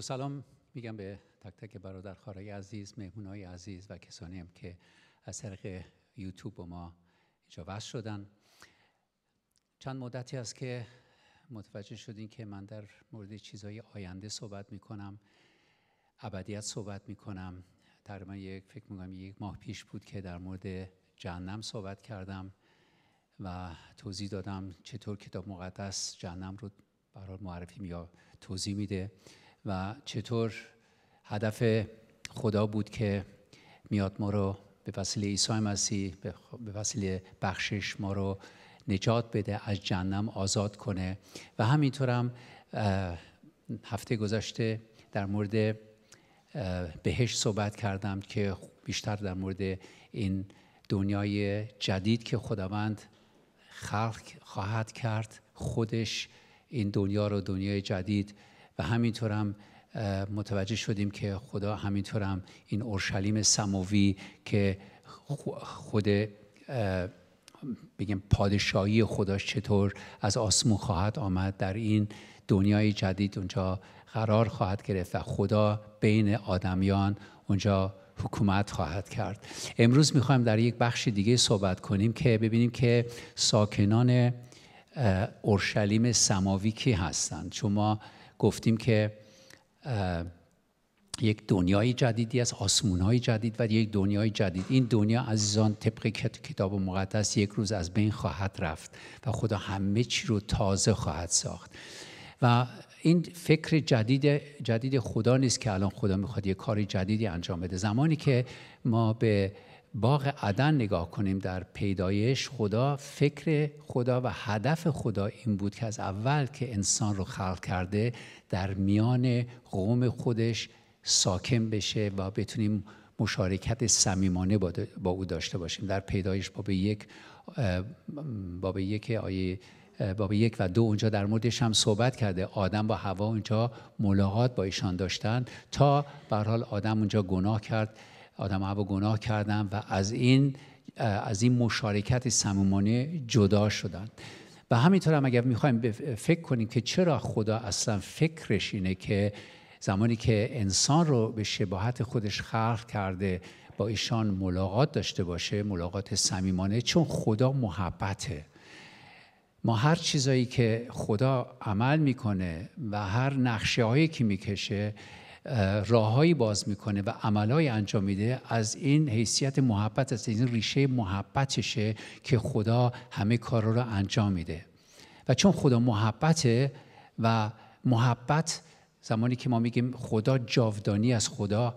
سلام میگم به تک تک برادر خارای عزیز های عزیز و کسانی هم که از طریق یوتیوب با ما اینجا وصل شدن چند مدتی است که متوجه شدین که من در مورد چیزهای آینده صحبت میکنم ابدیت صحبت میکنم تقریبا یک فکر میکنم یک ماه پیش بود که در مورد جهنم صحبت کردم و توضیح دادم چطور کتاب مقدس جهنم رو برای معرفی یا توضیح میده و چطور هدف خدا بود که میاد ما رو به وسیله عیسی مسیح به وسیله بخشش ما رو نجات بده از جهنم آزاد کنه و همینطورم هفته گذشته در مورد بهش صحبت کردم که بیشتر در مورد این دنیای جدید که خداوند خلق خواهد کرد خودش این دنیا رو دنیای جدید و همینطور هم متوجه شدیم که خدا همینطور هم این اورشلیم سماوی که خود بگیم پادشاهی خداش چطور از آسمون خواهد آمد در این دنیای جدید اونجا قرار خواهد گرفت و خدا بین آدمیان اونجا حکومت خواهد کرد امروز میخوایم در یک بخش دیگه صحبت کنیم که ببینیم که ساکنان اورشلیم سماوی کی هستند چون ما گفتیم که یک دنیای جدیدی از آسمونهای جدید و یک دنیای جدید این دنیا عزیزان طبق کتاب مقدس یک روز از بین خواهد رفت و خدا همه چی رو تازه خواهد ساخت و این فکر جدید جدید خدا نیست که الان خدا میخواد یه کار جدیدی انجام بده زمانی که ما به باغ عدن نگاه کنیم در پیدایش خدا فکر خدا و هدف خدا این بود که از اول که انسان رو خلق کرده در میان قوم خودش ساکن بشه و بتونیم مشارکت صمیمانه با او داشته باشیم در پیدایش باب یک باب یک آیه باب یک و دو اونجا در موردش هم صحبت کرده آدم با هوا اونجا ملاقات با ایشان داشتن تا به حال آدم اونجا گناه کرد آدم ها گناه کردن و از این از این مشارکت صمیمانه جدا شدن و همینطور هم اگر میخوایم فکر کنیم که چرا خدا اصلا فکرش اینه که زمانی که انسان رو به شباهت خودش خلق کرده با ایشان ملاقات داشته باشه ملاقات صمیمانه چون خدا محبته ما هر چیزایی که خدا عمل میکنه و هر نقشه هایی که میکشه راههایی باز میکنه و عملهایی انجام میده از این حیثیت محبت است این ریشه محبتشه که خدا همه کار رو انجام میده و چون خدا محبته و محبت زمانی که ما میگیم خدا جاودانی از خدا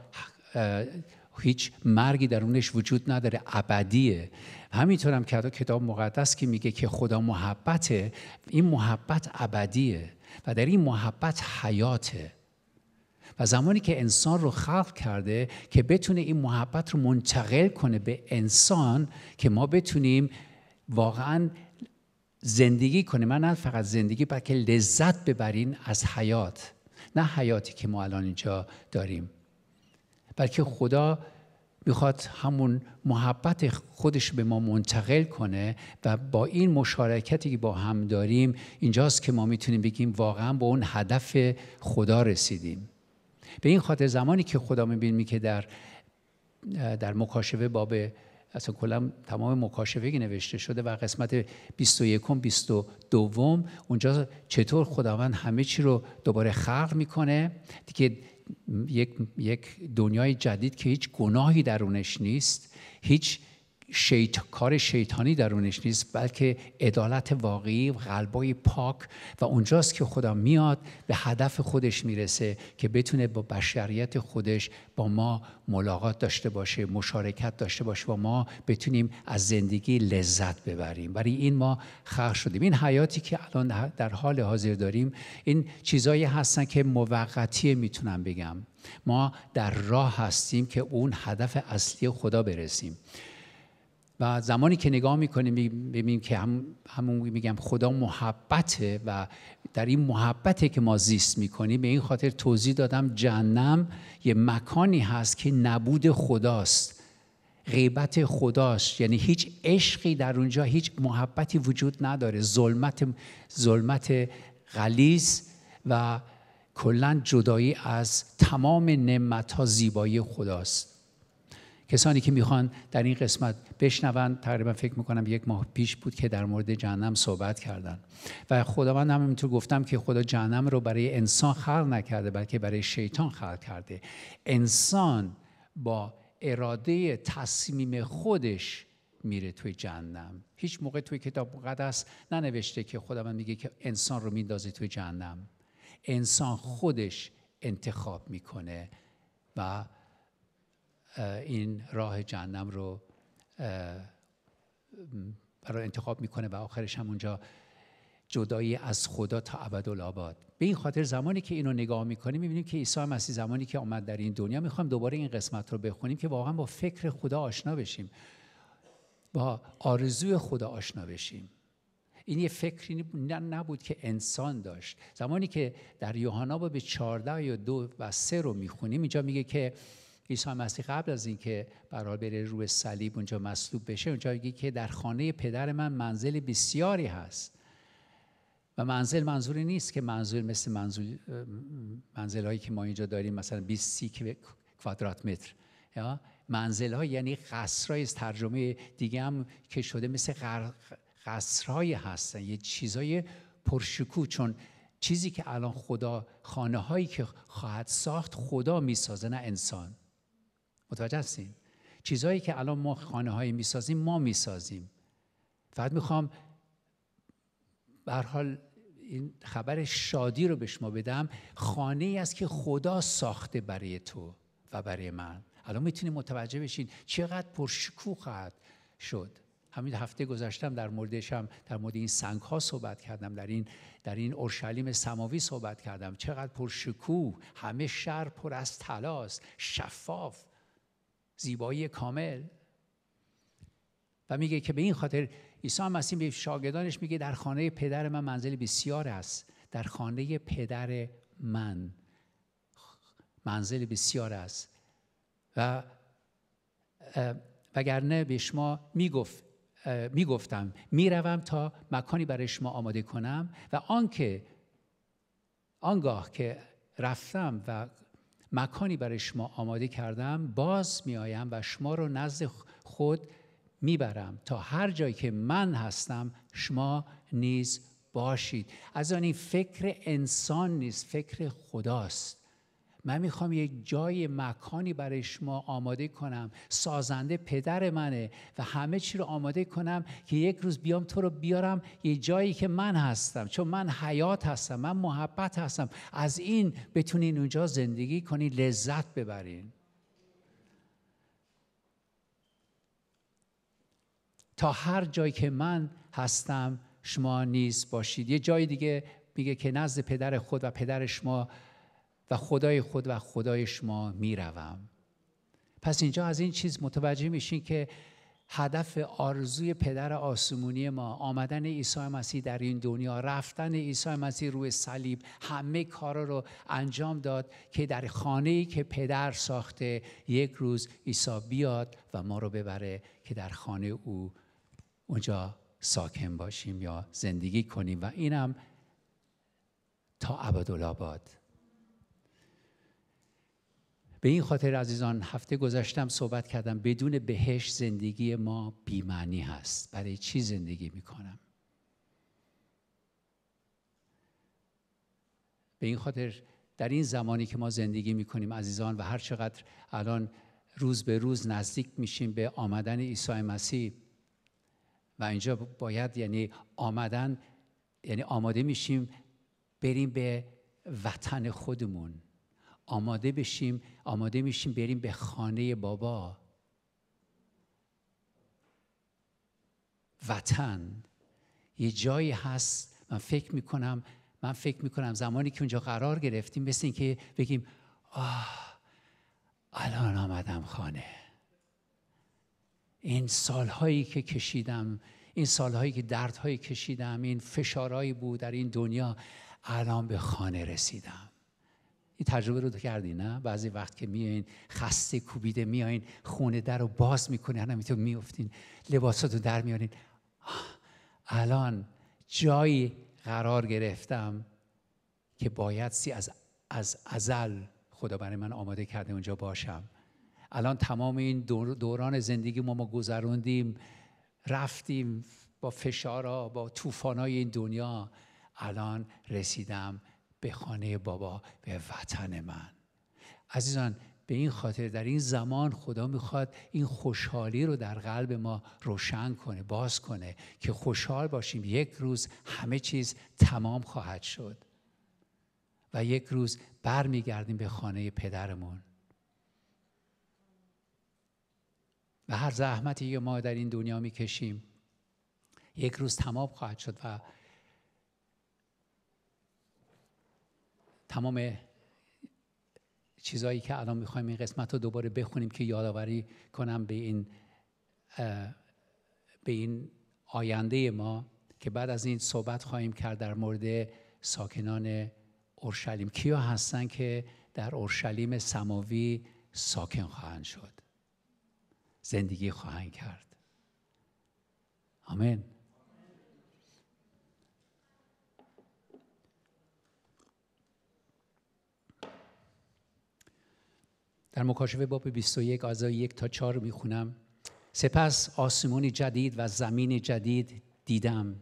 هیچ مرگی درونش وجود نداره ابدیه همینطور هم که کتاب مقدس که میگه که خدا محبته این محبت ابدیه و در این محبت حیاته و زمانی که انسان رو خلق کرده که بتونه این محبت رو منتقل کنه به انسان که ما بتونیم واقعا زندگی کنیم من نه فقط زندگی بلکه لذت ببرین از حیات نه حیاتی که ما الان اینجا داریم بلکه خدا میخواد همون محبت خودش به ما منتقل کنه و با این مشارکتی که با هم داریم اینجاست که ما میتونیم بگیم واقعا به اون هدف خدا رسیدیم به این خاطر زمانی که خدا میبینیم که در در مکاشفه باب اصلا کلا تمام مکاشفه که نوشته شده و قسمت 21 22 اونجا چطور خداوند همه چی رو دوباره خلق میکنه دیگه یک یک دنیای جدید که هیچ گناهی درونش نیست هیچ شیط... کار شیطانی درونش نیست بلکه عدالت واقعی و قلبای پاک و اونجاست که خدا میاد به هدف خودش میرسه که بتونه با بشریت خودش با ما ملاقات داشته باشه مشارکت داشته باشه و ما بتونیم از زندگی لذت ببریم برای این ما خلق شدیم این حیاتی که الان در حال حاضر داریم این چیزایی هستن که موقتی میتونم بگم ما در راه هستیم که اون هدف اصلی خدا برسیم و زمانی که نگاه میکنیم ببینیم که هم همون میگم خدا محبته و در این محبته که ما زیست میکنیم به این خاطر توضیح دادم جهنم یه مکانی هست که نبود خداست غیبت خداست یعنی هیچ عشقی در اونجا هیچ محبتی وجود نداره ظلمت ظلمت غلیظ و کلا جدایی از تمام نعمت ها زیبایی خداست کسانی که میخوان در این قسمت بشنوند تقریبا فکر میکنم یک ماه پیش بود که در مورد جهنم صحبت کردن و خداوند هم اینطور گفتم که خدا جهنم رو برای انسان خلق نکرده بلکه برای شیطان خلق کرده انسان با اراده تصمیم خودش میره توی جهنم هیچ موقع توی کتاب مقدس ننوشته که خداوند میگه که انسان رو میندازه توی جهنم انسان خودش انتخاب میکنه و این راه جهنم رو برای انتخاب میکنه و آخرش هم اونجا جدایی از خدا تا ابدالآباد به این خاطر زمانی که اینو نگاه میکنیم میبینیم که عیسی مسیح زمانی که آمد در این دنیا میخوایم دوباره این قسمت رو بخونیم که واقعا با فکر خدا آشنا بشیم با آرزوی خدا آشنا بشیم این یه فکری نبود که انسان داشت زمانی که در یوحنا به 14 یا دو و سه رو میخونیم اینجا میگه که عیسی مسیح قبل از اینکه برای بره روی صلیب اونجا مصلوب بشه اونجا میگه که در خانه پدر من منزل بسیاری هست و منزل منظوری نیست که منظور مثل منزل, هایی که ما اینجا داریم مثلا 20 30 کوادرات متر یا منزل ها یعنی قصرای ترجمه دیگه هم که شده مثل قصرای هستن یه چیزای پرشکوه چون چیزی که الان خدا خانه هایی که خواهد ساخت خدا میسازه نه انسان متوجه هستین چیزهایی که الان ما خانه هایی میسازیم ما میسازیم فقط میخوام به حال این خبر شادی رو به شما بدم خانه ای است که خدا ساخته برای تو و برای من الان میتونیم متوجه بشین چقدر پرشکوه خواهد شد همین هفته گذشتم در موردشم در مورد این سنگ ها صحبت کردم در این در این اورشلیم سماوی صحبت کردم چقدر پرشکوه همه شهر پر از طلاست شفاف زیبایی کامل و میگه که به این خاطر عیسی مسیح به شاگردانش میگه در خانه پدر من منزل بسیار است در خانه پدر من منزل بسیار است و وگرنه به شما میگفت میگفتم میروم تا مکانی برای شما آماده کنم و آنکه آنگاه که رفتم و مکانی برای شما آماده کردم باز میآیم و شما رو نزد خود میبرم تا هر جایی که من هستم شما نیز باشید از آن این فکر انسان نیست فکر خداست من میخوام یک جای مکانی برای شما آماده کنم سازنده پدر منه و همه چی رو آماده کنم که یک روز بیام تو رو بیارم یه جایی که من هستم چون من حیات هستم من محبت هستم از این بتونین اونجا زندگی کنین لذت ببرین تا هر جایی که من هستم شما نیز باشید یه جای دیگه میگه که نزد پدر خود و پدر شما و خدای خود و خدای شما میروم پس اینجا از این چیز متوجه میشین که هدف آرزوی پدر آسمونی ما آمدن عیسی مسیح در این دنیا رفتن عیسی مسیح روی صلیب همه کارا رو انجام داد که در خانه ای که پدر ساخته یک روز عیسی بیاد و ما رو ببره که در خانه او اونجا ساکن باشیم یا زندگی کنیم و اینم تا ابدالآباد به این خاطر عزیزان هفته گذشتم صحبت کردم بدون بهش زندگی ما بیمعنی هست برای چی زندگی میکنم به این خاطر در این زمانی که ما زندگی میکنیم عزیزان و هر چقدر الان روز به روز نزدیک میشیم به آمدن عیسی مسیح و اینجا باید یعنی آمدن یعنی آماده میشیم بریم به وطن خودمون آماده بشیم آماده میشیم بریم به خانه بابا وطن یه جایی هست من فکر میکنم من فکر میکنم زمانی که اونجا قرار گرفتیم مثل اینکه بگیم آه الان آمدم خانه این سالهایی که کشیدم این سالهایی که دردهایی کشیدم این فشارهایی بود در این دنیا الان به خانه رسیدم این تجربه رو کردی نه بعضی وقت که میایین خسته کوبیده میایین خونه در رو باز میکنه همین میتون میفتین لباساتو در میارین الان جایی قرار گرفتم که باید سی از از ازل خدا برای من آماده کرده اونجا باشم الان تمام این دوران زندگی ما ما گذروندیم رفتیم با فشارا با طوفانای این دنیا الان رسیدم به خانه بابا به وطن من عزیزان به این خاطر در این زمان خدا میخواد این خوشحالی رو در قلب ما روشن کنه باز کنه که خوشحال باشیم یک روز همه چیز تمام خواهد شد و یک روز برمیگردیم به خانه پدرمون و هر زحمتی که ما در این دنیا میکشیم یک روز تمام خواهد شد و تمام چیزایی که الان میخوایم این قسمت رو دوباره بخونیم که یادآوری کنم به این به این آینده ما که بعد از این صحبت خواهیم کرد در مورد ساکنان اورشلیم کیا هستن که در اورشلیم سماوی ساکن خواهند شد زندگی خواهند کرد آمین در مکاشفه باب 21 آیه 1 تا 4 میخونم سپس آسمون جدید و زمین جدید دیدم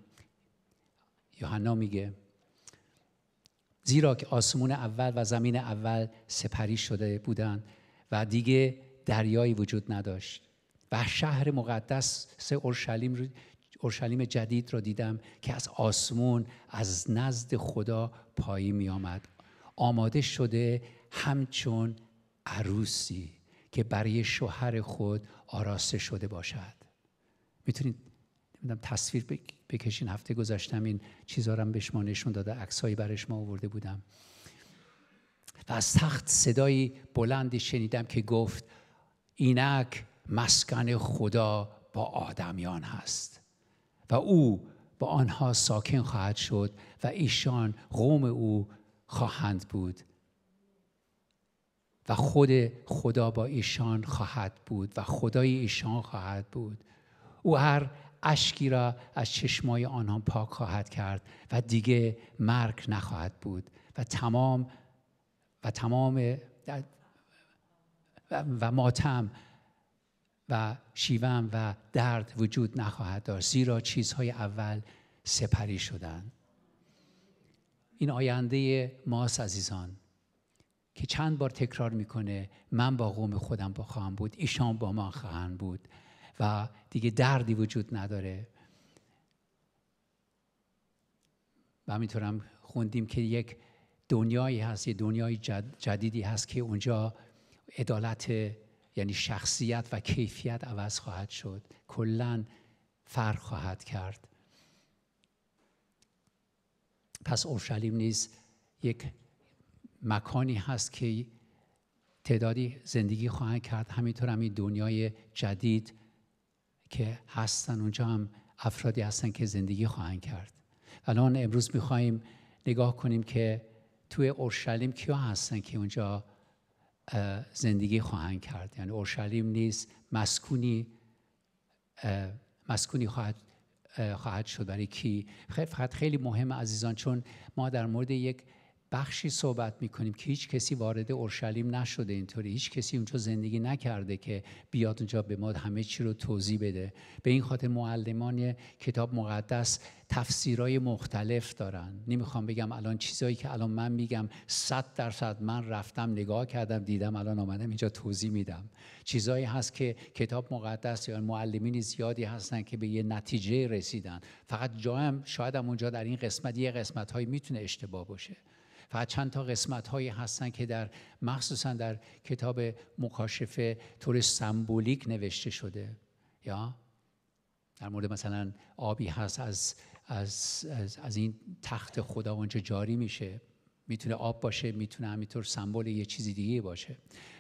یوحنا میگه زیرا که آسمون اول و زمین اول سپری شده بودند و دیگه دریایی وجود نداشت و شهر مقدس سه اورشلیم اورشلیم جدید را دیدم که از آسمون از نزد خدا پایی می آمد آماده شده همچون عروسی که برای شوهر خود آراسته شده باشد میتونید نمیدونم تصویر بکشین هفته گذاشتم این چیزارم را به شما نشون داده عکسایی برای ما آورده بودم و از تخت صدایی بلندی شنیدم که گفت اینک مسکن خدا با آدمیان هست و او با آنها ساکن خواهد شد و ایشان قوم او خواهند بود و خود خدا با ایشان خواهد بود و خدای ایشان خواهد بود او هر اشکی را از چشمای آنها پاک خواهد کرد و دیگه مرگ نخواهد بود و تمام و تمام و ماتم و شیون و درد وجود نخواهد داشت زیرا چیزهای اول سپری شدند این آینده ماست عزیزان که چند بار تکرار میکنه من با قوم خودم با خواهم بود ایشان با ما خواهند بود و دیگه دردی وجود نداره و همینطورم خوندیم که یک دنیایی هست یه دنیای جدیدی هست که اونجا عدالت یعنی شخصیت و کیفیت عوض خواهد شد کلا فرق خواهد کرد پس اورشلیم نیز یک مکانی هست که تعدادی زندگی خواهند کرد همینطور همین دنیای جدید که هستن اونجا هم افرادی هستن که زندگی خواهند کرد الان امروز میخواهیم نگاه کنیم که توی اورشلیم کیا هستن که اونجا زندگی خواهند کرد یعنی اورشلیم نیست مسکونی مسکونی خواهد خواهد شد برای کی فقط خیلی مهم عزیزان چون ما در مورد یک بخشی صحبت میکنیم که هیچ کسی وارد اورشلیم نشده اینطوری هیچ کسی اونجا زندگی نکرده که بیاد اونجا به ما همه چی رو توضیح بده به این خاطر معلمان کتاب مقدس تفسیرهای مختلف دارن نمیخوام بگم الان چیزایی که الان من میگم صد درصد من رفتم نگاه کردم دیدم الان آمدم اینجا توضیح میدم چیزایی هست که کتاب مقدس یا معلمین زیادی هستن که به یه نتیجه رسیدن فقط جایم شاید هم اونجا در این قسمت یه قسمت میتونه اشتباه باشه و چند تا قسمت هایی هستن که در مخصوصا در کتاب مکاشفه طور سمبولیک نوشته شده یا در مورد مثلا آبی هست از از, از, از این تخت خدا اونجا جاری میشه میتونه آب باشه میتونه همینطور سمبل یه چیزی دیگه باشه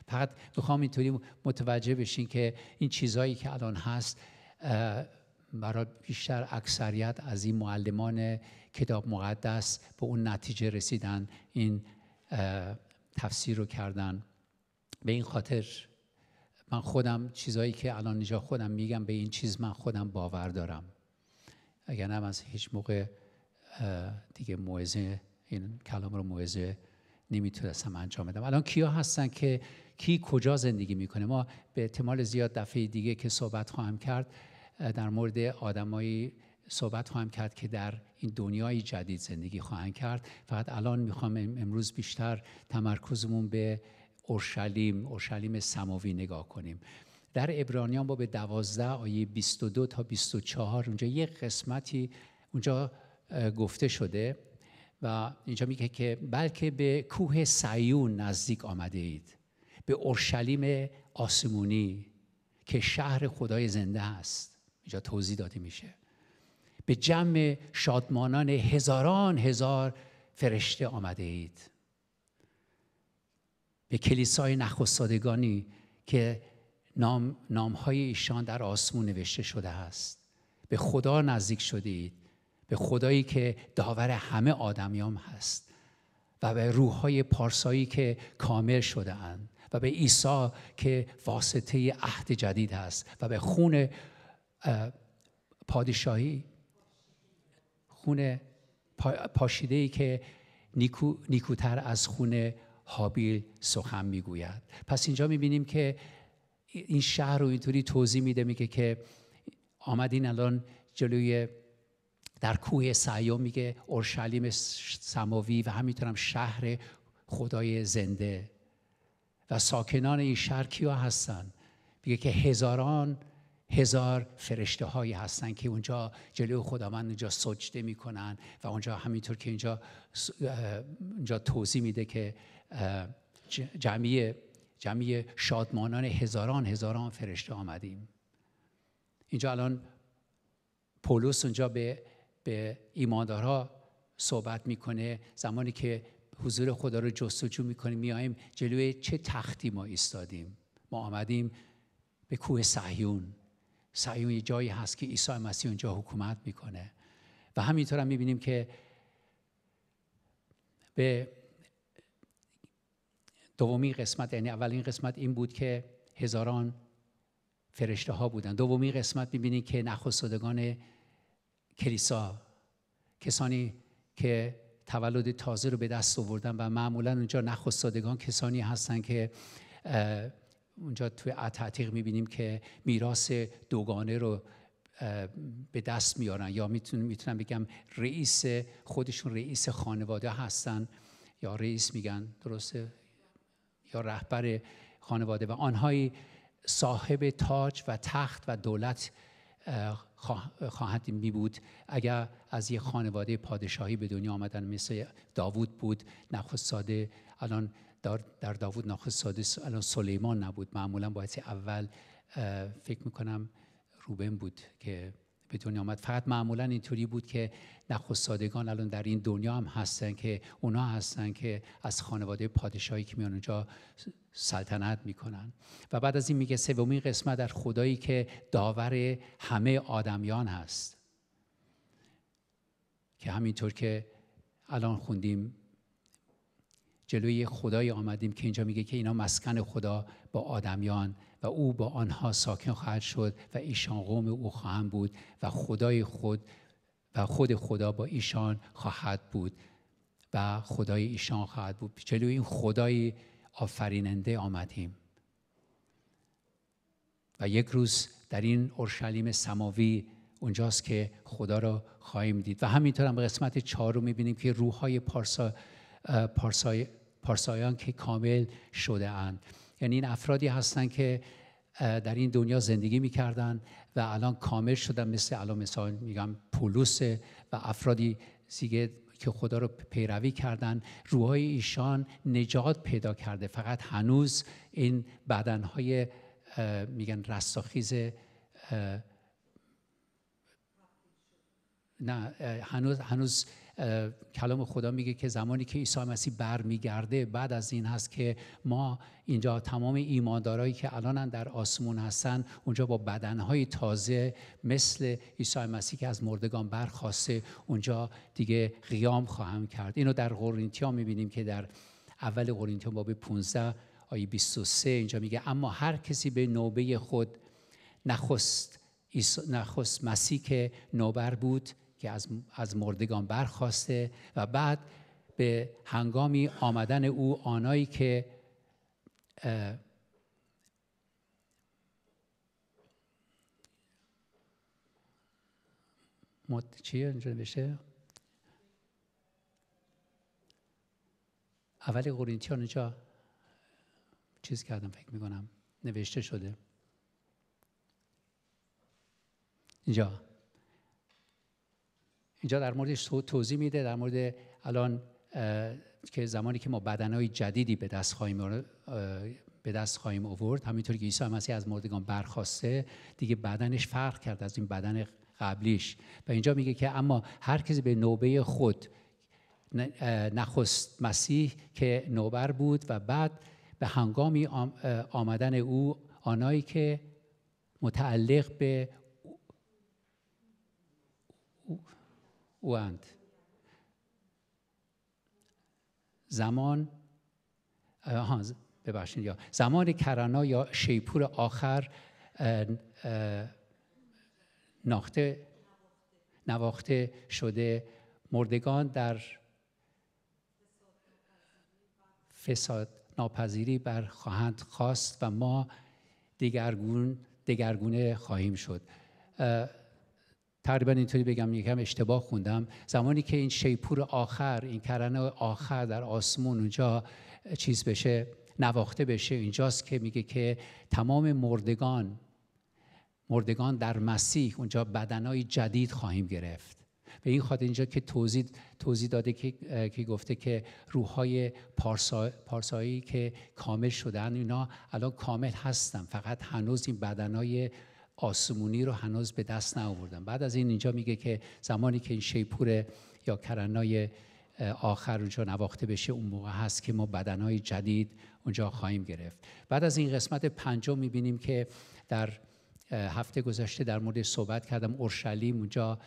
فقط میخوام اینطوری متوجه بشین که این چیزهایی که الان هست برای بیشتر اکثریت از این معلمان کتاب مقدس به اون نتیجه رسیدن این تفسیر رو کردن به این خاطر من خودم چیزایی که الان اینجا خودم میگم به این چیز من خودم باور دارم اگر نه از هیچ موقع دیگه موعظه این کلام رو موعظه نمیتونستم انجام بدم الان کیا هستن که کی کجا زندگی میکنه ما به احتمال زیاد دفعه دیگه که صحبت خواهم کرد در مورد آدمایی صحبت خواهم کرد که در این دنیای جدید زندگی خواهند کرد فقط الان میخوام امروز بیشتر تمرکزمون به اورشلیم اورشلیم سماوی نگاه کنیم در عبرانیان باب دوازده آیه 22 تا 24 اونجا یک قسمتی اونجا گفته شده و اینجا میگه که بلکه به کوه سیون نزدیک آمده اید به اورشلیم آسمونی که شهر خدای زنده است اینجا توضیح داده میشه به جمع شادمانان هزاران هزار فرشته آمده اید به کلیسای نخستادگانی که نام، نامهای ایشان در آسمون نوشته شده است به خدا نزدیک شدید به خدایی که داور همه آدمیام هست و به روحهای پارسایی که کامل شده اند و به عیسی که واسطه عهد جدید است و به خون پادشاهی خون پاشیده ای که نیکو، نیکوتر از خون حابیل سخن میگوید پس اینجا میبینیم که این شهر رو اینطوری توضیح میده میگه که آمدین الان جلوی در کوه سعیو میگه اورشلیم سماوی و هم شهر خدای زنده و ساکنان این شهر کیا هستن میگه که هزاران هزار فرشته هایی هستن که اونجا جلو خداوند اونجا سجده میکنن و اونجا همینطور که اینجا اونجا توضیح میده که جمعی جمعی شادمانان هزاران هزاران فرشته آمدیم اینجا الان پولس اونجا به به ایماندارها صحبت میکنه زمانی که حضور خدا رو جستجو میکنیم میایم جلوی چه تختی ما ایستادیم ما آمدیم به کوه صهیون سیون یه جایی هست که عیسی مسیح اونجا حکومت میکنه و همینطور هم میبینیم که به دومی قسمت یعنی اولین قسمت این بود که هزاران فرشته ها بودن دومی قسمت میبینیم که نخستادگان کلیسا کسانی که تولد تازه رو به دست آوردن و معمولا اونجا نخستادگان کسانی هستند که اونجا توی تعتیق میبینیم که میراث دوگانه رو به دست میارن یا میتونم میتونم بگم رئیس خودشون رئیس خانواده هستن یا رئیس میگن درسته یا رهبر خانواده و آنهایی صاحب تاج و تخت و دولت خواهد می بود اگر از یه خانواده پادشاهی به دنیا آمدن مثل داوود بود نخست ساده الان در داوود ناخست سادس الان سلیمان نبود معمولا باید اول فکر میکنم روبن بود که به دنیا آمد فقط معمولا اینطوری بود که سادگان الان در این دنیا هم هستن که اونا هستن که از خانواده پادشاهی که میان اونجا سلطنت میکنن و بعد از این میگه سومین قسمت در خدایی که داور همه آدمیان هست که همینطور که الان خوندیم جلوی خدای آمدیم که اینجا میگه که اینا مسکن خدا با آدمیان و او با آنها ساکن خواهد شد و ایشان قوم او خواهند بود و خدای خود و خود خدا با ایشان خواهد بود و خدای ایشان خواهد بود جلوی این خدای آفریننده آمدیم و یک روز در این اورشلیم سماوی اونجاست که خدا را خواهیم دید و همینطور هم قسمت چهار رو میبینیم که روحهای پارسا پارسای پارسایان که کامل شده اند یعنی این افرادی هستند که در این دنیا زندگی میکردن و الان کامل شدن مثل الان مثال میگم پولوس و افرادی زیگه که خدا رو پیروی کردن روحای ایشان نجات پیدا کرده فقط هنوز این بدنهای میگن رستاخیز نه هنوز هنوز کلام خدا میگه که زمانی که عیسی مسیح برمیگرده بعد از این هست که ما اینجا تمام ایماندارایی که الان در آسمون هستن اونجا با بدنهای تازه مثل عیسی مسیح که از مردگان برخواسته اونجا دیگه قیام خواهم کرد اینو در قرنتیا میبینیم که در اول قرنتیا باب 15 آیه 23 اینجا میگه اما هر کسی به نوبه خود نخست نخست مسیح که نوبر بود که از, مردگان برخواسته و بعد به هنگامی آمدن او آنایی که مد... چیه اینجا بشه؟ اول قرینتیان اینجا چیز کردم فکر میکنم نوشته شده اینجا اینجا در موردش توضیح میده در مورد الان که زمانی که ما بدنهای جدیدی به دست خواهیم به دست خواهیم آورد همینطور که عیسی مسیح از مردگان برخواسته دیگه بدنش فرق کرد از این بدن قبلیش و اینجا میگه که اما هر کسی به نوبه خود نخست مسیح که نوبر بود و بعد به هنگامی آمدن او آنایی که متعلق به اند زمان آها ببخشید یا زمان کرنا یا شیپور آخر ناخته نواخته شده مردگان در فساد ناپذیری بر خواهند خواست و ما دیگرگون دگرگونه خواهیم شد تقریبا اینطوری بگم یکم اشتباه خوندم زمانی که این شیپور آخر این کرنه آخر در آسمون اونجا چیز بشه نواخته بشه اینجاست که میگه که تمام مردگان مردگان در مسیح اونجا بدنهای جدید خواهیم گرفت به این خاطر اینجا که توضیح, توضیح داده که, که گفته که روحهای پارسا، پارسایی که کامل شدن اینا الان کامل هستن فقط هنوز این بدنای آسمونی رو هنوز به دست نآوردن بعد از این اینجا میگه که زمانی که این شیپور یا کرنای آخر اونجا نواخته بشه اون موقع هست که ما بدنهای جدید اونجا خواهیم گرفت بعد از این قسمت پنجم میبینیم که در هفته گذشته در مورد صحبت کردم اورشلیم اونجا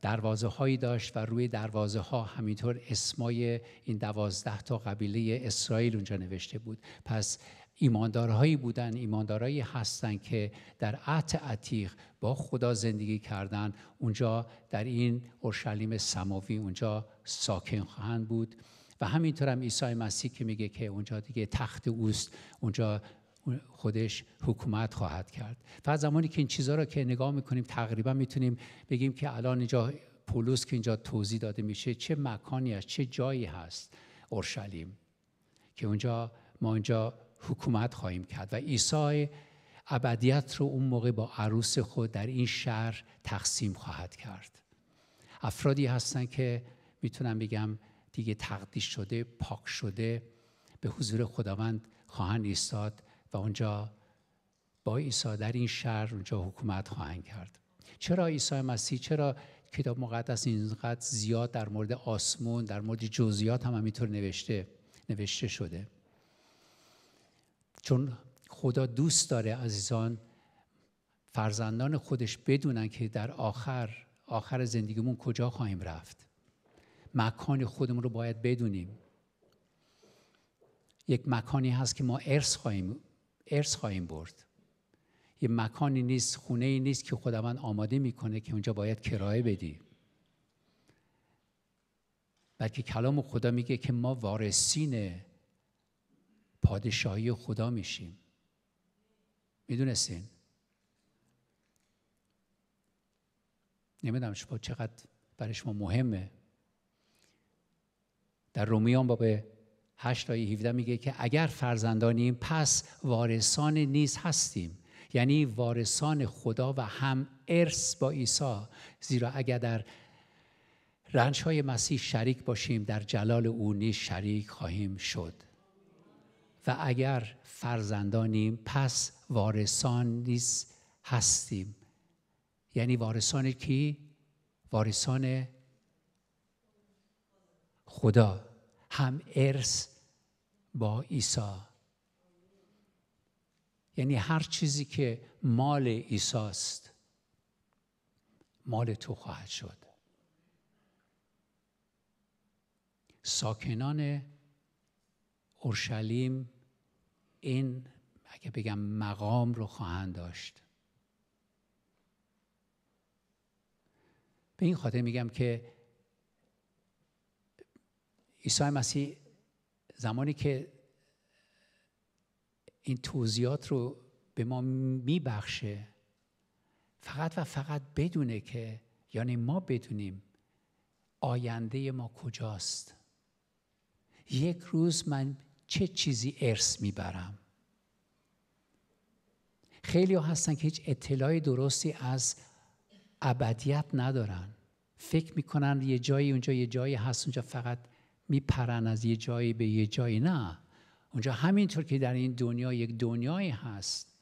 دروازه هایی داشت و روی دروازه ها همینطور اسمای این دوازده تا قبیله اسرائیل اونجا نوشته بود پس ایماندارهایی بودن ایماندارهایی هستند که در عهد عتیق با خدا زندگی کردن اونجا در این اورشلیم سماوی اونجا ساکن خواهند بود و همینطور هم عیسی مسیح که میگه که اونجا دیگه تخت اوست اونجا خودش حکومت خواهد کرد و زمانی که این چیزها را که نگاه میکنیم تقریبا میتونیم بگیم که الان اینجا پولس که اینجا توضیح داده میشه چه مکانی است چه جایی هست اورشلیم که اونجا ما اینجا حکومت خواهیم کرد و عیسی ابدیت رو اون موقع با عروس خود در این شهر تقسیم خواهد کرد افرادی هستن که میتونم بگم دیگه تقدیش شده پاک شده به حضور خداوند خواهند ایستاد و اونجا با عیسی در این شهر اونجا حکومت خواهند کرد چرا عیسی مسیح چرا کتاب مقدس اینقدر زیاد در مورد آسمون در مورد جزئیات هم همینطور نوشته نوشته شده چون خدا دوست داره عزیزان فرزندان خودش بدونن که در آخر آخر زندگیمون کجا خواهیم رفت مکان خودمون رو باید بدونیم یک مکانی هست که ما ارث خواهیم ارث خواهیم برد یه مکانی نیست خونه ای نیست که خداوند آماده میکنه که اونجا باید کرایه بدی بلکه کلام خدا میگه که ما وارثین پادشاهی خدا میشیم میدونستین نمیدونم شما چقدر برای شما مهمه در رومیان باب هشت تا 17 میگه که اگر فرزندانیم پس وارثان نیز هستیم یعنی وارثان خدا و هم ارث با عیسی زیرا اگر در رنج های مسیح شریک باشیم در جلال او نیز شریک خواهیم شد و اگر فرزندانیم پس وارثان نیز هستیم یعنی وارثان کی وارثان خدا هم ارث با عیسی یعنی هر چیزی که مال عیساست مال تو خواهد شد ساکنان اورشلیم این اگه بگم مقام رو خواهند داشت به این خاطر میگم که عیسی مسیح زمانی که این توضیحات رو به ما میبخشه فقط و فقط بدونه که یعنی ما بدونیم آینده ما کجاست یک روز من چه چیزی ارث میبرم خیلی ها هستن که هیچ اطلاعی درستی از ابدیت ندارن فکر میکنن یه جایی اونجا یه جایی هست اونجا فقط میپرن از یه جایی به یه جایی نه اونجا همینطور که در این دنیا یک دنیایی هست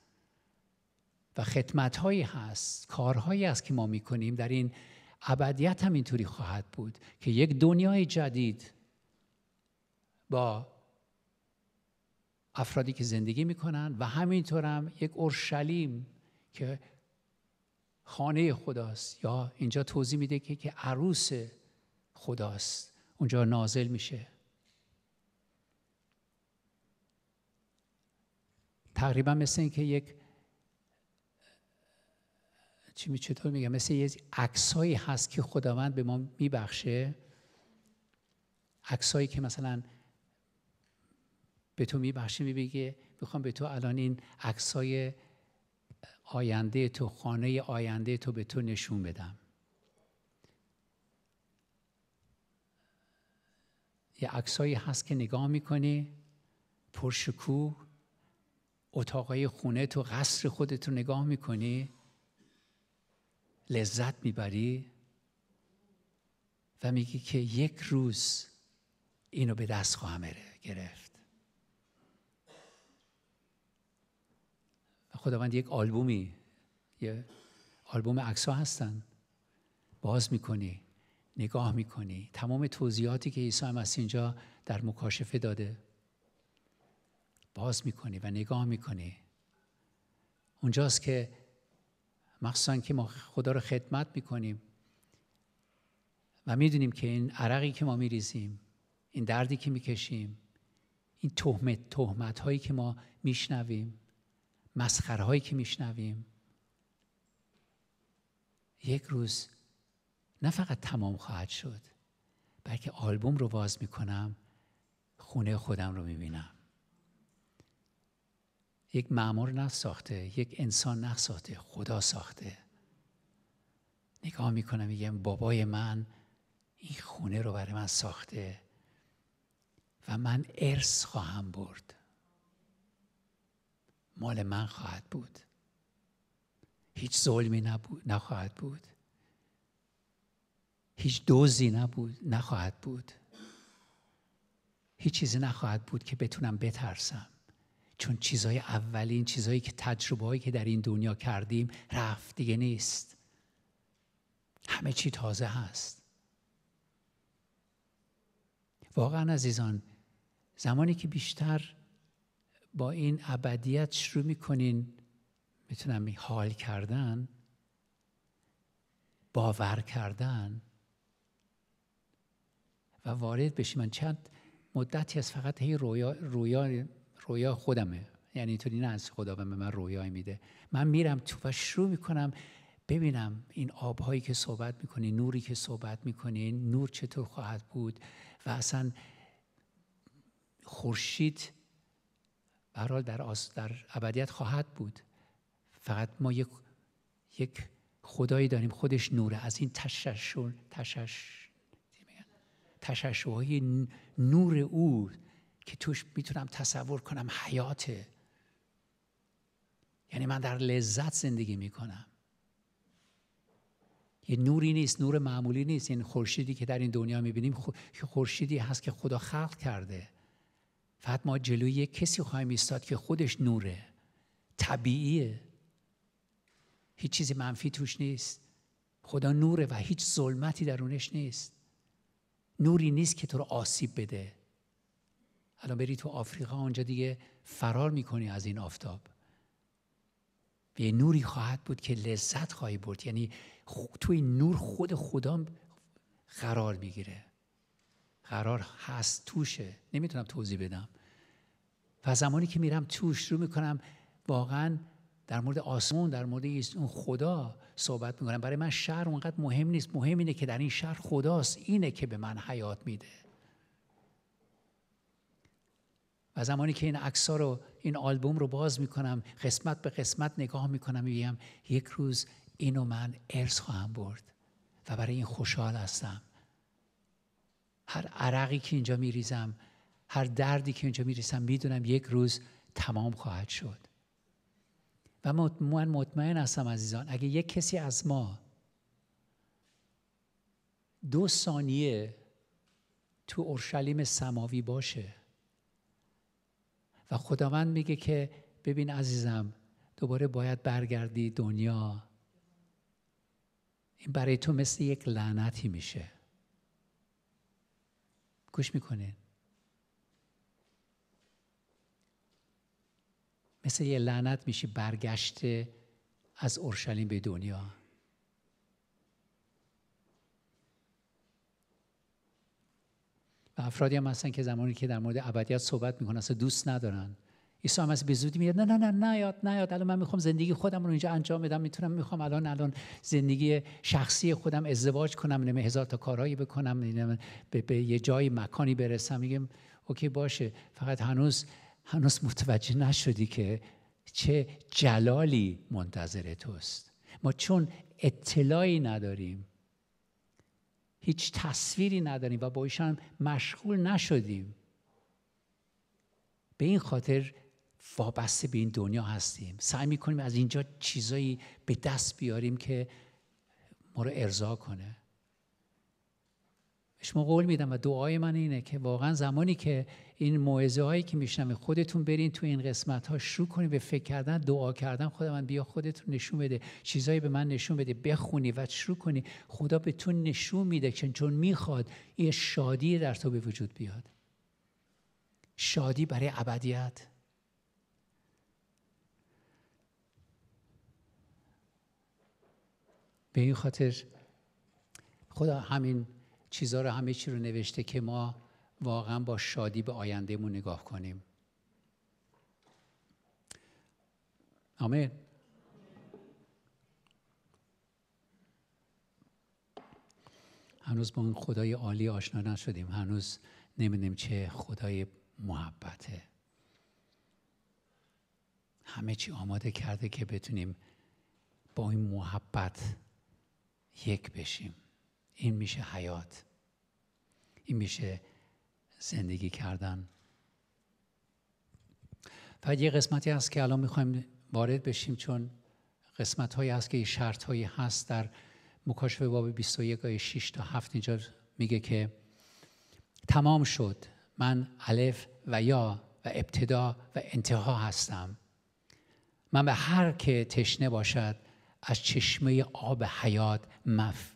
و خدمتهایی هست کارهایی است که ما میکنیم در این ابدیت هم اینطوری خواهد بود که یک دنیای جدید با افرادی که زندگی میکنن و همینطور هم یک اورشلیم که خانه خداست یا اینجا توضیح میده که که عروس خداست اونجا نازل میشه تقریبا مثل اینکه یک چی چطور میگم مثل یه عکسایی هست که خداوند به ما میبخشه عکسایی که مثلا به تو میبخشه میبگه میخوام به تو الان این عکسای آینده تو خانه آینده تو به تو نشون بدم یه عکسایی هست که نگاه میکنی پرشکوه اتاقای خونه تو قصر خودت رو نگاه میکنی لذت میبری و میگی که یک روز اینو به دست خواهم گرفت خداوند یک آلبومی یه آلبوم عکس ها هستن باز میکنی نگاه میکنی تمام توضیحاتی که عیسی مسیح اینجا در مکاشفه داده باز میکنی و نگاه میکنی اونجاست که مخصوصا که ما خدا رو خدمت میکنیم و میدونیم که این عرقی که ما میریزیم این دردی که میکشیم این تهمت تهمت هایی که ما میشنویم مسخرهایی که میشنویم یک روز نه فقط تمام خواهد شد بلکه آلبوم رو باز میکنم خونه خودم رو میبینم یک معمار ساخته یک انسان ساخته خدا ساخته نگاه میکنم میگم بابای من این خونه رو برای من ساخته و من ارث خواهم برد مال من خواهد بود هیچ ظلمی نبود نخواهد بود هیچ دوزی نبود نخواهد بود هیچ چیزی نخواهد بود که بتونم بترسم چون چیزای اولین چیزایی که تجربه که در این دنیا کردیم رفت دیگه نیست همه چی تازه هست واقعا عزیزان زمانی که بیشتر با این ابدیت شروع میکنین میتونم حال کردن باور کردن و وارد بشی من چند مدتی از فقط هی رویا, رویا, رویا خودمه یعنی اینطوری نه از خدا به من رویای میده من میرم تو و شروع میکنم ببینم این آبهایی که صحبت میکنی نوری که صحبت میکنی نور چطور خواهد بود و اصلا خورشید برحال در, آس در ابدیت خواهد بود فقط ما یک, یک خدایی داریم خودش نوره از این تششر تشش تششوهای نور او که توش میتونم تصور کنم حیاته یعنی من در لذت زندگی میکنم یه نوری نیست نور معمولی نیست این خورشیدی که در این دنیا میبینیم خورشیدی هست که خدا خلق کرده فقط ما جلوی یک کسی خواهیم ایستاد که خودش نوره طبیعیه هیچ چیز منفی توش نیست خدا نوره و هیچ ظلمتی درونش نیست نوری نیست که تو رو آسیب بده الان بری تو آفریقا اونجا دیگه فرار میکنی از این آفتاب یه نوری خواهد بود که لذت خواهی برد یعنی توی نور خود خدا قرار میگیره قرار هست توشه نمیتونم توضیح بدم و زمانی که میرم توش رو میکنم واقعا در مورد آسمون در مورد اون خدا صحبت میکنم برای من شهر اونقدر مهم نیست مهم اینه که در این شهر خداست اینه که به من حیات میده و زمانی که این اکسارو رو این آلبوم رو باز میکنم قسمت به قسمت نگاه میکنم میگم یک روز اینو من ارث خواهم برد و برای این خوشحال هستم هر عرقی که اینجا میریزم هر دردی که اینجا میریزم میدونم یک روز تمام خواهد شد و من مطمئن هستم عزیزان اگه یک کسی از ما دو ثانیه تو اورشلیم سماوی باشه و خداوند میگه که ببین عزیزم دوباره باید برگردی دنیا این برای تو مثل یک لعنتی میشه گوش میکنه. مثل یه لعنت میشی برگشته از اورشلیم به دنیا و افرادی هم هستن که زمانی که در مورد ابدیت صحبت میکنن اصلا دوست ندارن عیسی هم از زودی میاد نه نه نه نه یاد الان من میخوام زندگی خودم رو اینجا انجام بدم میتونم میخوام الان الان زندگی شخصی خودم ازدواج کنم نمه هزار تا کارهایی بکنم نه به, یه جای مکانی برسم میگم اوکی باشه فقط هنوز هنوز متوجه نشدی که چه جلالی منتظر توست ما چون اطلاعی نداریم هیچ تصویری نداریم و با ایشان مشغول نشدیم به این خاطر وابسته به این دنیا هستیم سعی میکنیم از اینجا چیزایی به دست بیاریم که ما رو ارضا کنه شما قول میدم و دعای من اینه که واقعا زمانی که این موعظه هایی که میشنم خودتون برین تو این قسمت ها شروع کنید به فکر کردن دعا کردن خدا من بیا خودتون نشون بده چیزایی به من نشون بده بخونی و شروع کنی خدا به تو نشون میده چون میخواد یه شادی در تو به وجود بیاد شادی برای ابدیت به این خاطر خدا همین چیزها رو همه چی رو نوشته که ما واقعا با شادی به آیندهمون نگاه کنیم آمین هنوز با اون خدای عالی آشنا نشدیم هنوز نمیدونیم چه خدای محبته همه چی آماده کرده که بتونیم با این محبت یک بشیم این میشه حیات این میشه زندگی کردن فقط یه قسمتی هست که الان میخوایم وارد بشیم چون قسمت هایی هست که شرط هایی هست در مکاشفه باب 21 آیه 6 تا 7 اینجا میگه که تمام شد من الف و یا و ابتدا و انتها هستم من به هر که تشنه باشد از چشمه آب حیات مف...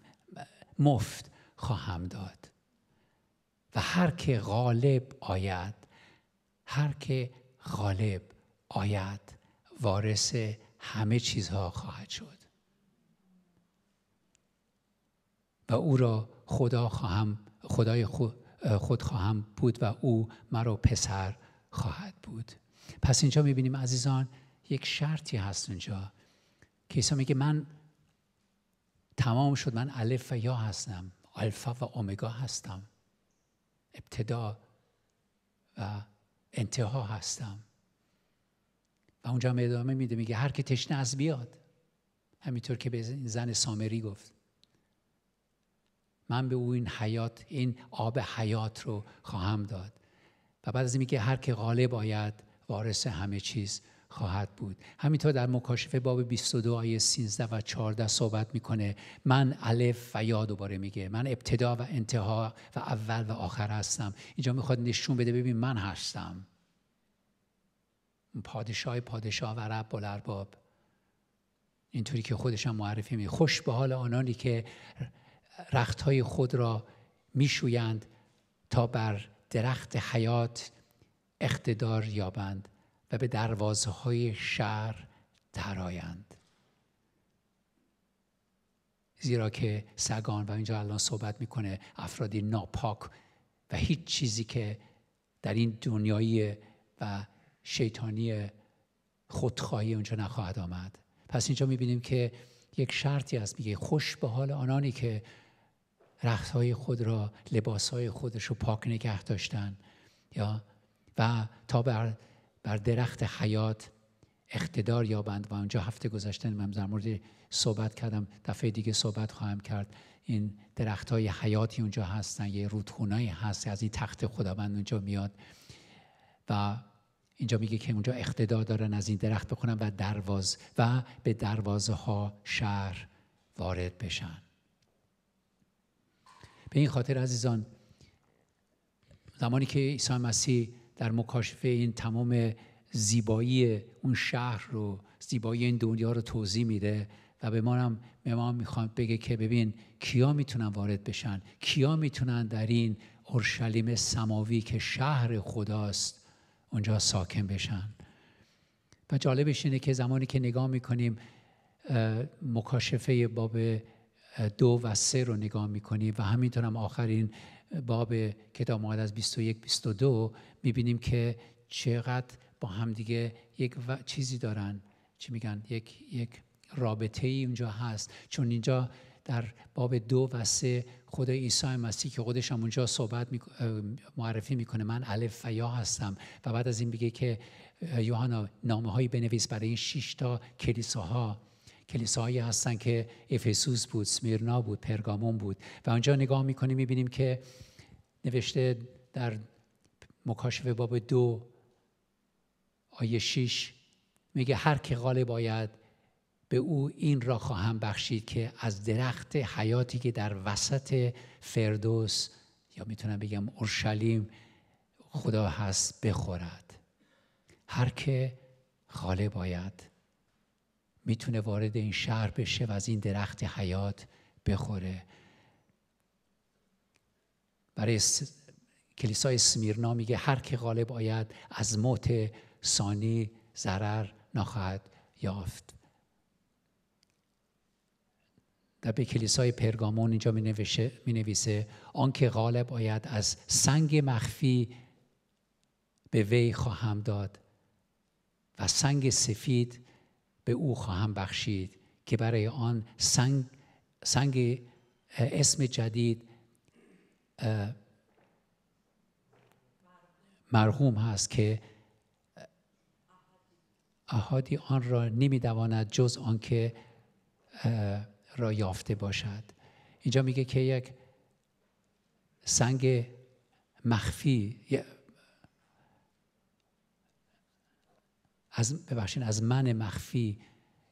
مفت خواهم داد و هر که غالب آید هر که غالب آید وارث همه چیزها خواهد شد و او را خدا خواهم خدای خود خواهم بود و او مرا پسر خواهد بود پس اینجا میبینیم عزیزان یک شرطی هست اونجا کیسا میگه من تمام شد من الف و یا هستم الفا و امگا هستم ابتدا و انتها هستم و اونجا هم ادامه میده میگه هر که تشنه از بیاد همینطور که به زن سامری گفت من به او این حیات این آب حیات رو خواهم داد و بعد از میگه هر که غالب آید وارث همه چیز خواهد بود همینطور در مکاشفه باب 22 آیه 13 و 14 صحبت میکنه من الف و یا دوباره میگه من ابتدا و انتها و اول و آخر هستم اینجا میخواد نشون بده ببین من هستم پادشاه پادشاه و رب بلرباب اینطوری که خودشم معرفی می خوش به حال آنانی که های خود را میشویند تا بر درخت حیات اقتدار یابند و به دروازه های شهر ترایند زیرا که سگان و اینجا الان صحبت میکنه افرادی ناپاک و هیچ چیزی که در این دنیایی و شیطانی خودخواهی اونجا نخواهد آمد پس اینجا میبینیم که یک شرطی هست میگه خوش به حال آنانی که رختهای خود را لباسهای خودش رو پاک نگه داشتن یا و تا بر بر درخت حیات اقتدار یابند و اونجا هفته گذشته من در مورد صحبت کردم دفعه دیگه صحبت خواهم کرد این درخت های حیاتی اونجا هستن یه رودخونه هست از این تخت خداوند اونجا میاد و اینجا میگه که اونجا اقتدار دارن از این درخت بکنن و درواز و به دروازه ها شهر وارد بشن به این خاطر عزیزان زمانی که عیسی مسیح در مکاشفه این تمام زیبایی اون شهر رو زیبایی این دنیا رو توضیح میده و به ما هم به ما میخوام بگه که ببین کیا میتونن وارد بشن کیا میتونن در این اورشلیم سماوی که شهر خداست اونجا ساکن بشن و جالبش اینه که زمانی که نگاه میکنیم مکاشفه باب دو و سه رو نگاه میکنیم و همینطورم آخرین باب کتاب مقدس 21 22 میبینیم که چقدر با همدیگه یک چیزی دارن چی میگن یک یک رابطه ای اونجا هست چون اینجا در باب دو و سه خدا عیسی مسیح که خودش هم اونجا صحبت معرفی میکنه من الف و یا هستم و بعد از این میگه که یوحنا نامه هایی بنویس برای این شش تا کلیساها کلیساهایی هستن که افسوس بود سمیرنا بود پرگامون بود و اونجا نگاه میکنیم میبینیم که نوشته در مکاشفه باب دو آیه شیش میگه هر که غالب آید به او این را خواهم بخشید که از درخت حیاتی که در وسط فردوس یا میتونم بگم اورشلیم خدا هست بخورد هر که غالب آید میتونه وارد این شهر بشه و از این درخت حیات بخوره برای کلیسای سمیرنا میگه هر که غالب آید از موت ثانی ضرر نخواهد یافت در به کلیسای پرگامون اینجا می, نوشه، می نویسه آنکه غالب آید از سنگ مخفی به وی خواهم داد و سنگ سفید به او خواهم بخشید که برای آن سنگ, سنگ اسم جدید مرحوم هست که احادی آن را نمیدواند جز آنکه را یافته باشد اینجا میگه که یک سنگ مخفی از ببخشین از من مخفی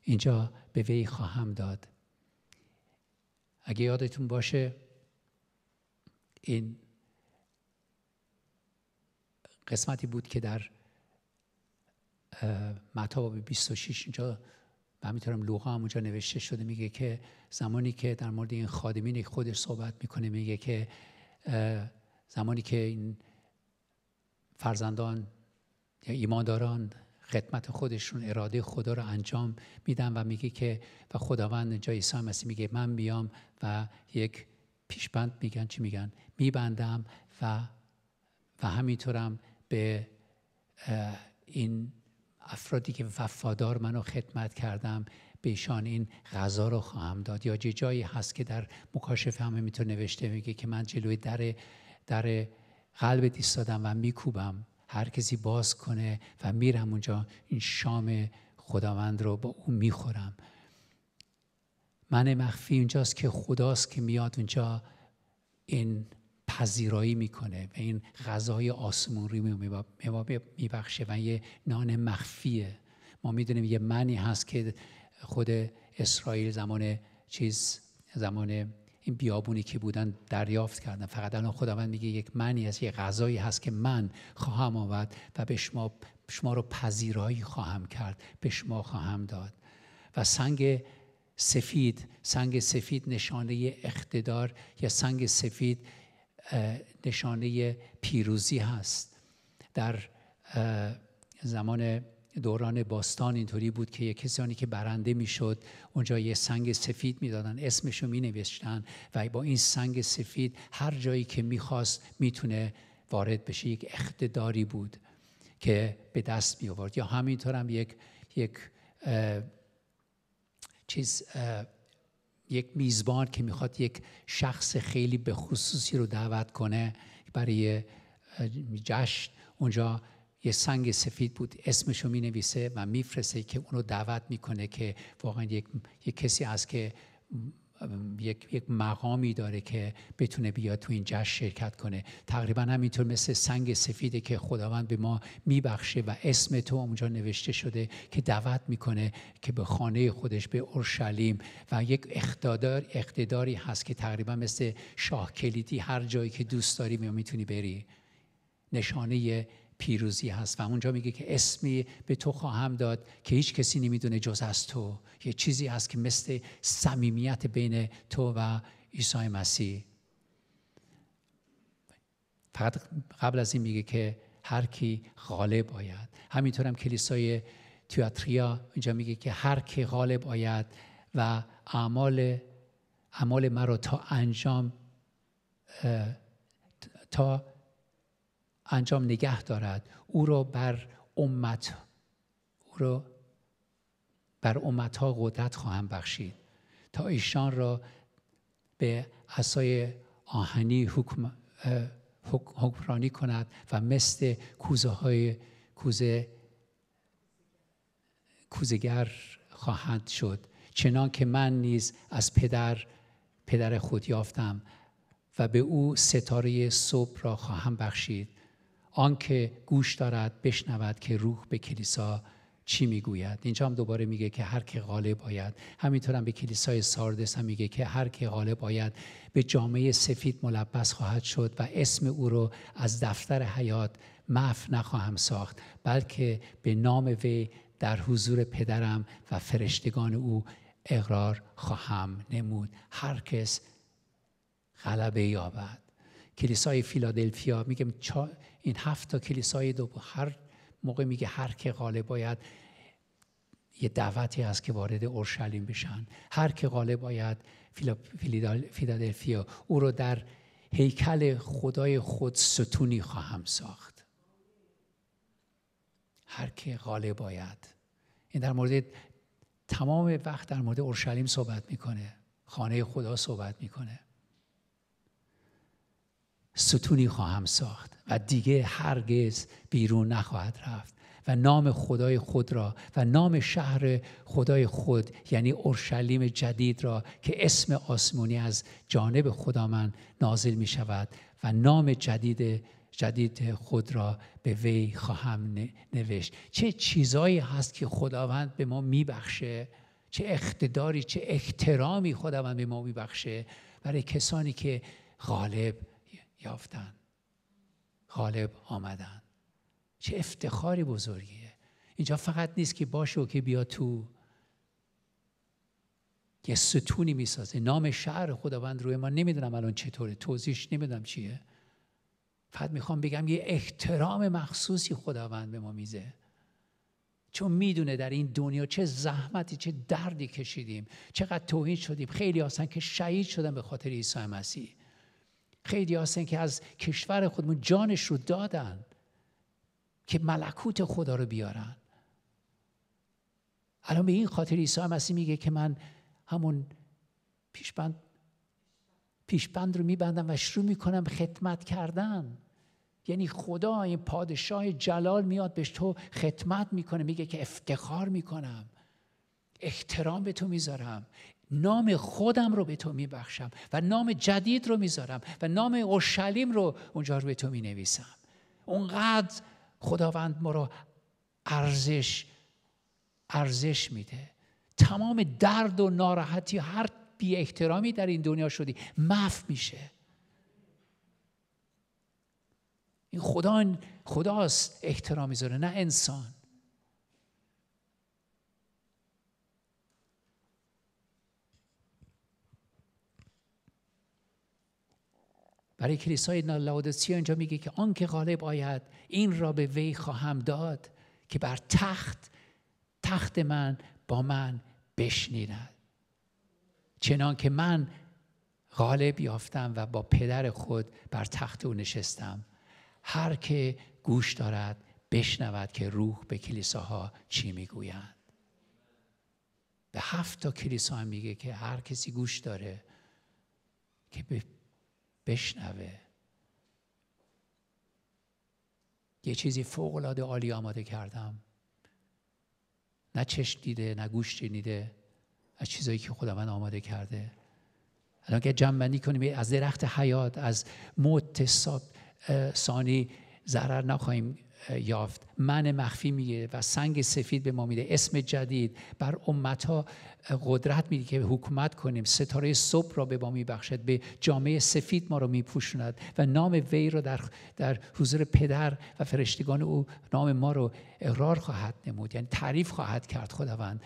اینجا به وی خواهم داد اگه یادتون باشه این قسمتی بود که در متا 26 اینجا و همینطورم لوقا هم اونجا نوشته شده میگه که زمانی که در مورد این خادمین خودش صحبت میکنه میگه که زمانی که این فرزندان یا ایمانداران خدمت خودشون اراده خدا رو انجام میدن و میگه که و خداوند جای عیسی مسیح میگه من بیام و یک پیشبند میگن چی میگن میبندم و و همینطورم به این افرادی که وفادار منو خدمت کردم بهشان این غذا رو خواهم داد یا جایی هست که در مکاشفه همه میتونه نوشته میگه که من جلوی در در قلبت ایستادم و میکوبم هر کسی باز کنه و میرم اونجا این شام خداوند رو با اون میخورم من مخفی اونجاست که خداست که میاد اونجا این پذیرایی میکنه و این غذای آسمون رو میبخشه و یه نان مخفیه ما میدونیم یه منی هست که خود اسرائیل زمان چیز زمان این بیابونی که بودن دریافت کردن فقط الان خداوند میگه یک معنی از یک غذایی هست که من خواهم آورد و به شما شما رو پذیرایی خواهم کرد به شما خواهم داد و سنگ سفید سنگ سفید نشانه اقتدار یا سنگ سفید نشانه پیروزی هست در زمان دوران باستان اینطوری بود که کسانی که برنده میشد اونجا یه سنگ سفید میدادن اسمش رو مینوشتن و با این سنگ سفید هر جایی که میخواست میتونه وارد بشه یک اقتداری بود که به دست می آورد یا همینطور هم یک یک چیز یک میزبان که میخواد یک شخص خیلی به خصوصی رو دعوت کنه برای جشن اونجا یه سنگ سفید بود اسمش می نویسه و میفرسته که اونو دعوت میکنه که واقعا یک, کسی از که یک, یک مقامی داره که بتونه بیاد تو این جشن شرکت کنه تقریبا همینطور مثل سنگ سفیده که خداوند به ما میبخشه و اسم تو اونجا نوشته شده که دعوت میکنه که به خانه خودش به اورشلیم و یک اقتدار اقتداری هست که تقریبا مثل شاه کلیدی هر جایی که دوست داری میتونی بری نشانه پیروزی هست و اونجا میگه که اسمی به تو خواهم داد که هیچ کسی نمیدونه جز از تو یه چیزی هست که مثل صمیمیت بین تو و عیسی مسیح فقط قبل از این میگه که هر کی غالب آید همینطورم هم کلیسای تیاتریا اینجا میگه که هر کی غالب آید و اعمال اعمال مرا تا انجام تا انجام نگه دارد او را بر امت او را بر امت ها قدرت خواهم بخشید تا ایشان را به عصای آهنی حکم حکمرانی کند و مثل کوزه های کوزه کوزگر خواهد شد چنان که من نیز از پدر پدر خود یافتم و به او ستاره صبح را خواهم بخشید آنکه گوش دارد بشنود که روح به کلیسا چی میگوید اینجا هم دوباره میگه که هر که غالب آید همینطور هم به کلیسای ساردس هم میگه که هر که غالب آید به جامعه سفید ملبس خواهد شد و اسم او رو از دفتر حیات معف نخواهم ساخت بلکه به نام وی در حضور پدرم و فرشتگان او اقرار خواهم نمود هر کس غلبه یابد کلیسای فیلادلفیا میگم این هفت تا کلیسای دو هر موقع میگه هر که غالب باید یه دعوتی هست که وارد اورشلیم بشن هر که غالب باید فیلادلفیا او رو در هیکل خدای خود ستونی خواهم ساخت هر که غالب باید این در مورد تمام وقت در مورد اورشلیم صحبت میکنه خانه خدا صحبت میکنه ستونی خواهم ساخت و دیگه هرگز بیرون نخواهد رفت و نام خدای خود را و نام شهر خدای خود یعنی اورشلیم جدید را که اسم آسمونی از جانب خدا من نازل می شود و نام جدید جدید خود را به وی خواهم نوشت چه چیزایی هست که خداوند به ما میبخشه چه اقتداری چه احترامی خداوند به ما میبخشه برای کسانی که غالب یافتن غالب آمدن چه افتخاری بزرگیه اینجا فقط نیست که باشه و که بیا تو یه ستونی میسازه نام شهر خداوند روی ما نمیدونم الان چطوره توضیحش نمیدونم چیه فقط میخوام بگم یه احترام مخصوصی خداوند به ما میزه چون میدونه در این دنیا چه زحمتی چه دردی کشیدیم چقدر توهین شدیم خیلی هستن که شهید شدن به خاطر عیسی مسیح خیلی هستن که از کشور خودمون جانش رو دادن که ملکوت خدا رو بیارن الان به این خاطر عیسی مسیح میگه که من همون پیشبند پیشبند رو میبندم و شروع میکنم خدمت کردن یعنی خدا این پادشاه جلال میاد بهش تو خدمت میکنه میگه که افتخار میکنم احترام به تو میذارم نام خودم رو به تو میبخشم و نام جدید رو میذارم و نام اورشلیم رو اونجا رو به تو مینویسم اونقدر خداوند ما رو ارزش ارزش میده تمام درد و ناراحتی هر بی احترامی در این دنیا شدی مف میشه این خدا خداست احترام میذاره نه انسان برای کلیسای لاودسی اینجا میگه که آن که غالب آید این را به وی خواهم داد که بر تخت تخت من با من بشنیند چنان که من غالب یافتم و با پدر خود بر تخت او نشستم هر که گوش دارد بشنود که روح به کلیساها چی میگویند به هفت تا کلیسا میگه که هر کسی گوش داره که به بشنوه یه چیزی العاده عالی آماده کردم نه چشم دیده نه گوش شنیده از چیزایی که خدا من آماده کرده الان که جمع کنیم از درخت حیات از موت ثانی ضرر نخواهیم یافت من مخفی میگه و سنگ سفید به ما میده اسم جدید بر امت ها قدرت میده که حکومت کنیم ستاره صبح را به ما میبخشد به جامعه سفید ما را میپوشوند و نام وی را در, در حضور پدر و فرشتگان او نام ما رو اقرار خواهد نمود یعنی تعریف خواهد کرد خداوند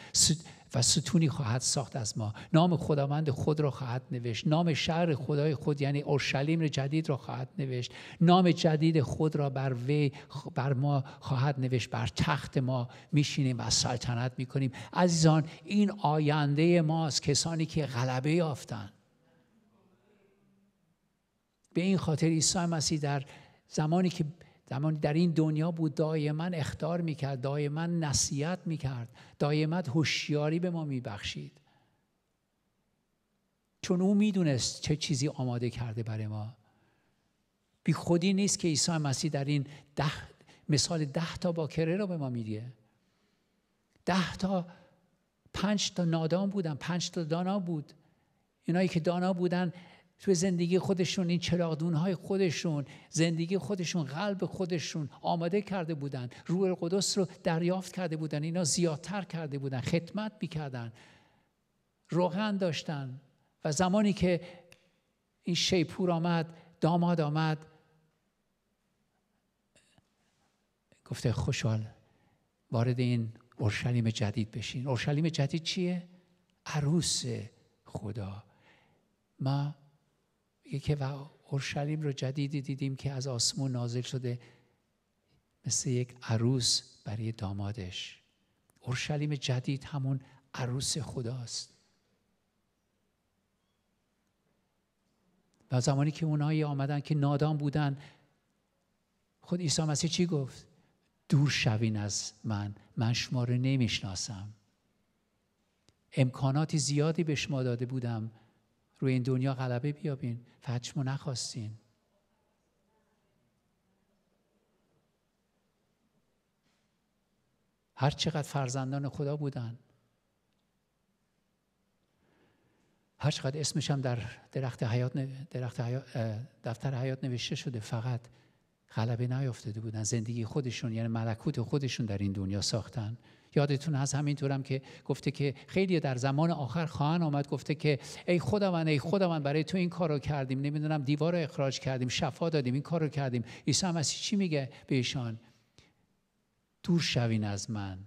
و ستونی خواهد ساخت از ما نام خداوند خود را خواهد نوشت نام شهر خدای خود یعنی اورشلیم جدید را خواهد نوشت نام جدید خود را بر وی بر ما خواهد نوشت بر تخت ما میشینیم و سلطنت میکنیم عزیزان این آینده ماست کسانی که غلبه یافتند به این خاطر عیسی مسیح در زمانی که در این دنیا بود دایما اختار میکرد دایما نصیحت میکرد دایما هوشیاری به ما میبخشید چون او میدونست چه چیزی آماده کرده برای ما بی خودی نیست که عیسی مسیح در این ده مثال ده تا باکره رو به ما میده ده تا پنج تا نادان بودن پنج تا دانا بود اینایی که دانا بودن توی زندگی خودشون این چراغدون های خودشون زندگی خودشون قلب خودشون آماده کرده بودن روح القدس رو دریافت کرده بودن اینا زیادتر کرده بودن خدمت میکردن روغن داشتن و زمانی که این شیپور آمد داماد آمد گفته خوشحال وارد این اورشلیم جدید بشین اورشلیم جدید چیه عروس خدا ما که و اورشلیم رو جدیدی دیدیم که از آسمون نازل شده مثل یک عروس برای دامادش اورشلیم جدید همون عروس خداست و زمانی که اونایی آمدن که نادان بودن خود عیسی مسیح چی گفت دور شوین از من من شما رو نمیشناسم امکاناتی زیادی به شما داده بودم روی این دنیا غلبه بیابین فچمو نخواستین هر چقدر فرزندان خدا بودن هر چقدر اسمش هم در درخت حیات, درخت دفتر حیات نوشته شده فقط غلبه نیافتاده بودن زندگی خودشون یعنی ملکوت خودشون در این دنیا ساختن یادتون هست همینطورم که گفته که خیلی در زمان آخر خواهن آمد گفته که ای خداوند ای خداوند برای تو این کارو کردیم نمیدونم دیوار رو اخراج کردیم شفا دادیم این کار رو کردیم عیسی مسیح چی میگه به ایشان دور شوین از من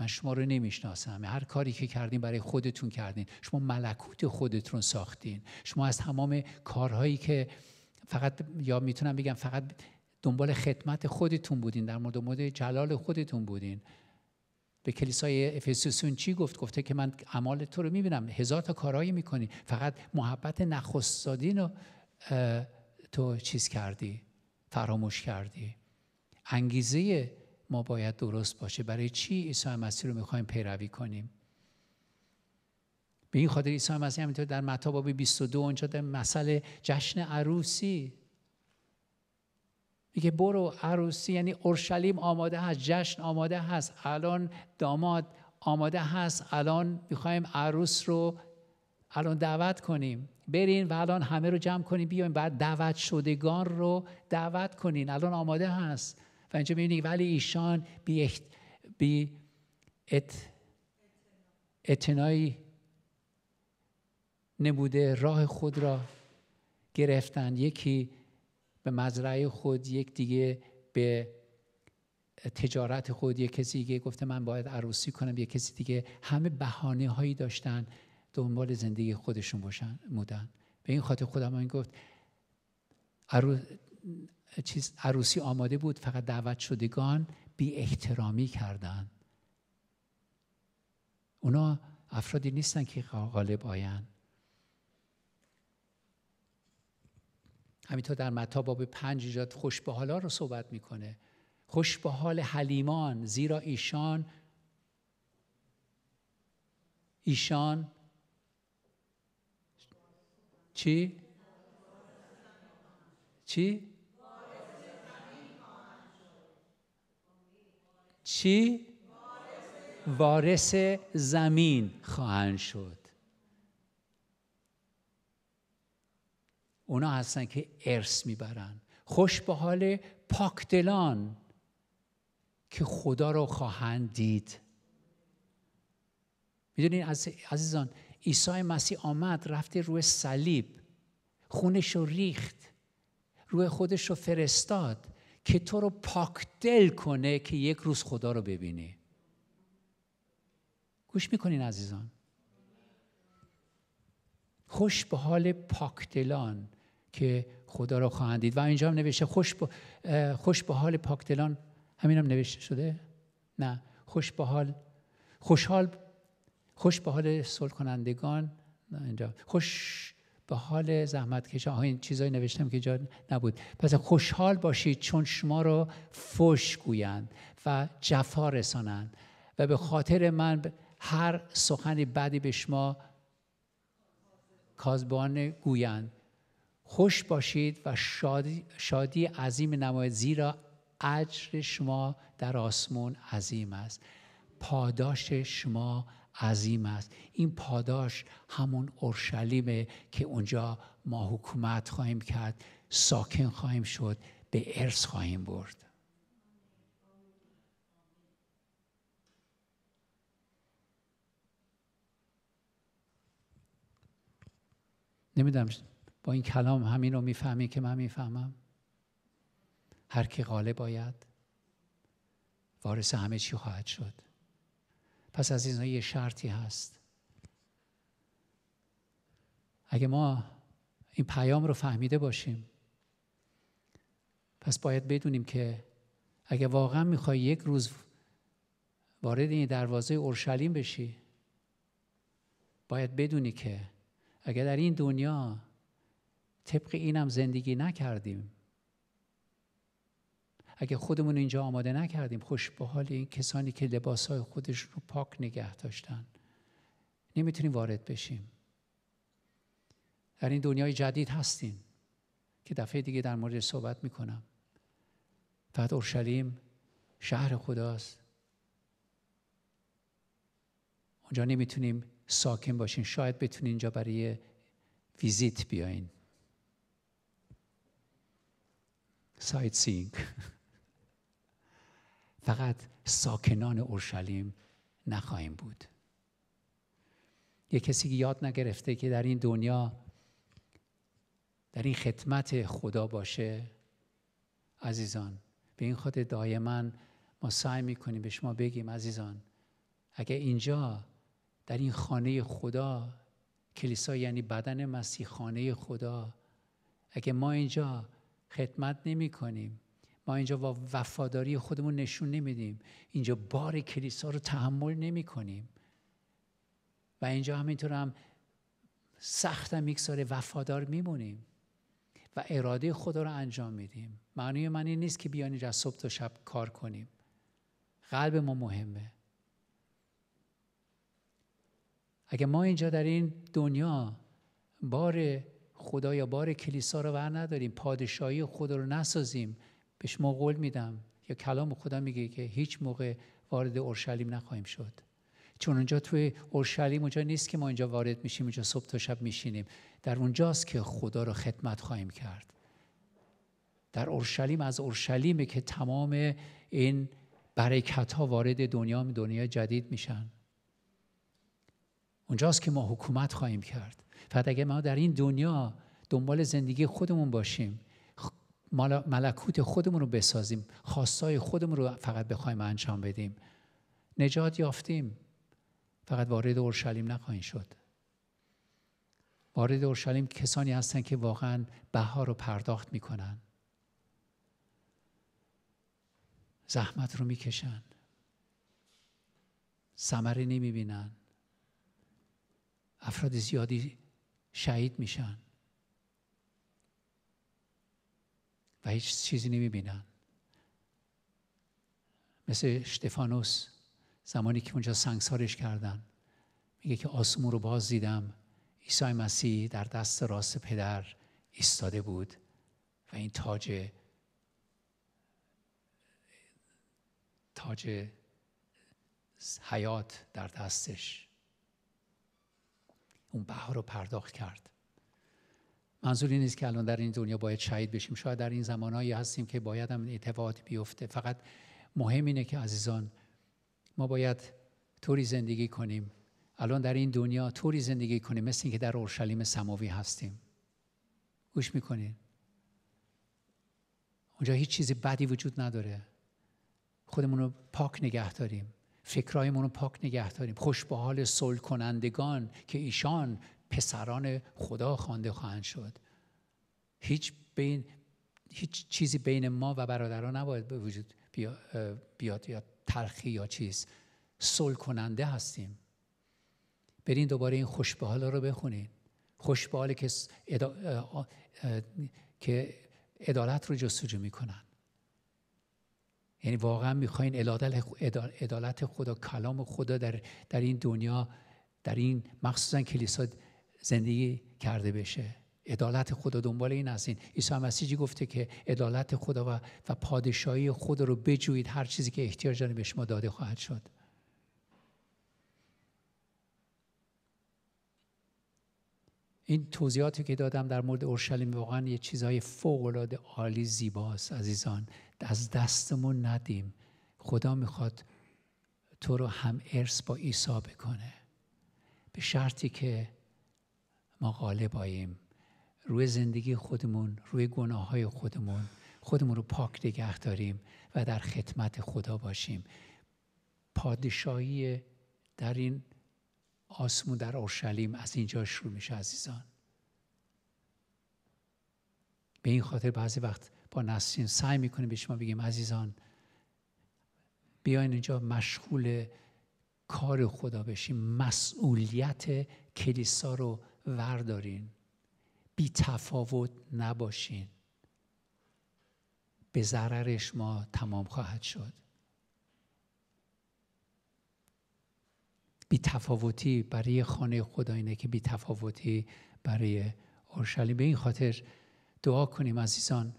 من شما رو نمیشناسم هر کاری که کردین برای خودتون کردین شما ملکوت خودتون ساختین شما از تمام کارهایی که فقط یا میتونم بگم فقط دنبال خدمت خودتون بودین در مورد مورد جلال خودتون بودین به کلیسای افسوسون چی گفت گفته که من اعمال تو رو میبینم هزار تا کارایی میکنی فقط محبت نخستادین رو تو چیز کردی فراموش کردی انگیزه ما باید درست باشه برای چی عیسی مسیح رو میخوایم پیروی کنیم به این خاطر عیسی مسیح همینطور در متی باب 22 اونجا در مسئله جشن عروسی میگه برو عروسی یعنی اورشلیم آماده هست جشن آماده هست الان داماد آماده هست الان میخوایم عروس رو الان دعوت کنیم برین و الان همه رو جمع کنیم بیایم بعد دعوت شدگان رو دعوت کنین الان آماده هست و اینجا میبینی ولی ایشان بی, ات... اتنایی نبوده راه خود را گرفتن یکی به مزرعه خود یک دیگه به تجارت خود یک کسی دیگه گفته من باید عروسی کنم یک کسی دیگه همه بهانه هایی داشتن دنبال زندگی خودشون باشن مودن به این خاطر خودم این گفت عروسی آماده بود فقط دعوت شدگان بی احترامی کردن اونا افرادی نیستن که غالب آیند همینطور در متا باب پنج ایجاد خوش به حالا رو صحبت میکنه خوش به حال حلیمان زیرا ایشان ایشان چی؟ چی؟ چی؟ وارث زمین خواهند شد اونا هستن که ارث میبرن خوش به حال پاکدلان که خدا رو خواهند دید میدونین عزیزان عیسی مسیح آمد رفته روی صلیب خونش رو ریخت روی خودش رو فرستاد که تو رو پاکدل کنه که یک روز خدا رو ببینی گوش میکنین عزیزان خوش به حال پاکدلان که خدا را خواهند دید و اینجا هم نوشته خوش به, خوش به حال پاکدلان همین هم نوشته شده نه خوش به حال خوشحال خوش به حال صلح کنندگان نه اینجا خوش به حال زحمت کشا این چیزایی نوشتم که جا نبود پس خوشحال باشید چون شما را فش گویند و جفا رسانند و به خاطر من هر سخنی بدی به شما کازبان گویند خوش باشید و شادی, شادی عظیم نماید زیرا اجر شما در آسمون عظیم است پاداش شما عظیم است این پاداش همون اورشلیمه که اونجا ما حکومت خواهیم کرد ساکن خواهیم شد به ارث خواهیم برد نمیدم با این کلام همین رو میفهمی که من میفهمم هر کی غالب باید وارث همه چی خواهد شد پس از این یه شرطی هست اگه ما این پیام رو فهمیده باشیم پس باید بدونیم که اگه واقعا میخوای یک روز وارد این دروازه اورشلیم بشی باید بدونی که اگر در این دنیا طبق اینم زندگی نکردیم اگه خودمون اینجا آماده نکردیم خوش به حال این کسانی که لباسهای خودش رو پاک نگه داشتن نمیتونیم وارد بشیم در این دنیای جدید هستیم که دفعه دیگه در مورد صحبت میکنم فقط اورشلیم شهر خداست اونجا نمیتونیم ساکن باشین شاید بتونین اینجا برای ویزیت بیاین سایت سینگ فقط ساکنان اورشلیم نخواهیم بود یه کسی که یاد نگرفته که در این دنیا در این خدمت خدا باشه عزیزان به این خاطر دایما ما سعی میکنیم به شما بگیم عزیزان اگه اینجا در این خانه خدا کلیسا یعنی بدن مسیح خانه خدا اگه ما اینجا خدمت نمی کنیم ما اینجا با وفاداری خودمون نشون نمیدیم اینجا بار کلیسا رو تحمل نمی کنیم و اینجا همینطور هم سخت هم وفادار میمونیم و اراده خدا رو انجام میدیم معنی من این نیست که بیانی از صبح تا شب کار کنیم قلب ما مهمه اگه ما اینجا در این دنیا بار خدا یا بار کلیسا رو ور نداریم پادشاهی خدا رو نسازیم به شما قول میدم یا کلام خدا میگه که هیچ موقع وارد اورشلیم نخواهیم شد چون اونجا توی اورشلیم اونجا نیست که ما اینجا وارد میشیم اونجا صبح تا شب میشینیم در اونجاست که خدا رو خدمت خواهیم کرد در اورشلیم از اورشلیمه که تمام این برکت ها وارد دنیا دنیا جدید میشن اونجاست که ما حکومت خواهیم کرد فقط اگر ما در این دنیا دنبال زندگی خودمون باشیم ملکوت خودمون رو بسازیم خواستای خودمون رو فقط بخوایم انجام بدیم نجات یافتیم فقط وارد اورشلیم نخواهیم شد وارد اورشلیم کسانی هستند که واقعا بها رو پرداخت میکنن زحمت رو میکشن ثمره نمیبینن افراد زیادی شهید میشن و هیچ چیزی نمیبینن مثل اشتفانوس زمانی که اونجا سنگسارش کردن میگه که آسمون رو باز دیدم عیسی مسیح در دست راست پدر ایستاده بود و این تاج تاج حیات در دستش اون بها رو پرداخت کرد منظور این نیست که الان در این دنیا باید شهید بشیم شاید در این زمانهایی هستیم که باید هم اتفاقات بیفته فقط مهم اینه که عزیزان ما باید طوری زندگی کنیم الان در این دنیا طوری زندگی کنیم مثل اینکه در اورشلیم سماوی هستیم گوش میکنین اونجا هیچ چیزی بدی وجود نداره خودمون رو پاک نگه داریم فکرهایمون رو پاک نگه داریم خوش به صلح کنندگان که ایشان پسران خدا خوانده خواهند شد هیچ بین هیچ چیزی بین ما و برادران نباید به وجود بیاد یا ترخی یا چیز صلح کننده هستیم برین دوباره این خوش به حال رو بخونین خوش که که رو جستجو میکنن یعنی واقعا میخواین عدالت خدا کلام خدا در, در این دنیا در این مخصوصا کلیسا زندگی کرده بشه عدالت خدا دنبال این هستین عیسی مسیحی گفته که عدالت خدا و, و پادشاهی خدا رو بجوید هر چیزی که احتیاج داره به شما داده خواهد شد این توضیحاتی که دادم در مورد اورشلیم واقعا یه چیزهای فوق العاده عالی زیباست عزیزان از دستمون ندیم خدا میخواد تو رو هم ارث با عیسی بکنه به شرطی که ما غالب آییم روی زندگی خودمون روی گناه های خودمون خودمون رو پاک نگه داریم و در خدمت خدا باشیم پادشاهی در این آسمون در اورشلیم از اینجا شروع میشه عزیزان به این خاطر بعضی وقت با نسرین سعی میکنیم به شما بگیم عزیزان بیاین اینجا مشغول کار خدا بشین مسئولیت کلیسا رو وردارین بی تفاوت نباشین به ضرر ما تمام خواهد شد تفاوتی برای خانه خدا اینه که بیتفاوتی برای اورشلیم به این خاطر دعا کنیم عزیزان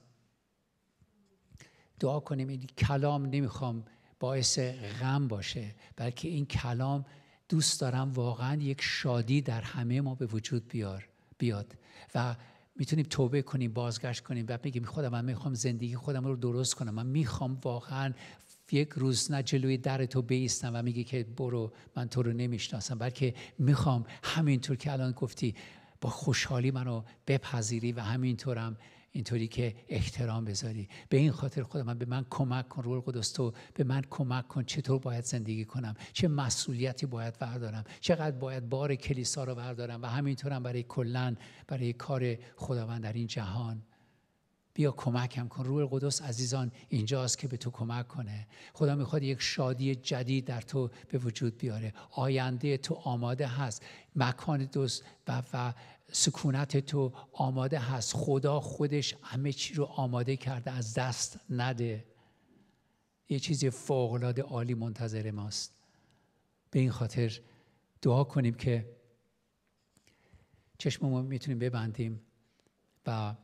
دعا کنیم این کلام نمیخوام باعث غم باشه بلکه این کلام دوست دارم واقعا یک شادی در همه ما به وجود بیار بیاد و میتونیم توبه کنیم بازگشت کنیم و میگیم خودم من میخوام زندگی خودم رو درست کنم من میخوام واقعا یک روز نه جلوی در تو بیستم و میگه که برو من تو رو نمیشناسم بلکه میخوام همینطور که الان گفتی با خوشحالی منو بپذیری و همینطورم اینطوری که احترام بذاری به این خاطر خدا من به من کمک کن روح القدس تو به من کمک کن چطور باید زندگی کنم چه مسئولیتی باید بردارم چقدر باید بار کلیسا رو بردارم و همینطورم برای کلا برای کار خداوند در این جهان بیا کمکم کن روح قدس عزیزان اینجاست که به تو کمک کنه خدا میخواد یک شادی جدید در تو به وجود بیاره آینده تو آماده هست مکان دوست و, سکونت تو آماده هست خدا خودش همه چی رو آماده کرده از دست نده یه چیزی فوقالعاده عالی منتظر ماست به این خاطر دعا کنیم که چشممون میتونیم ببندیم و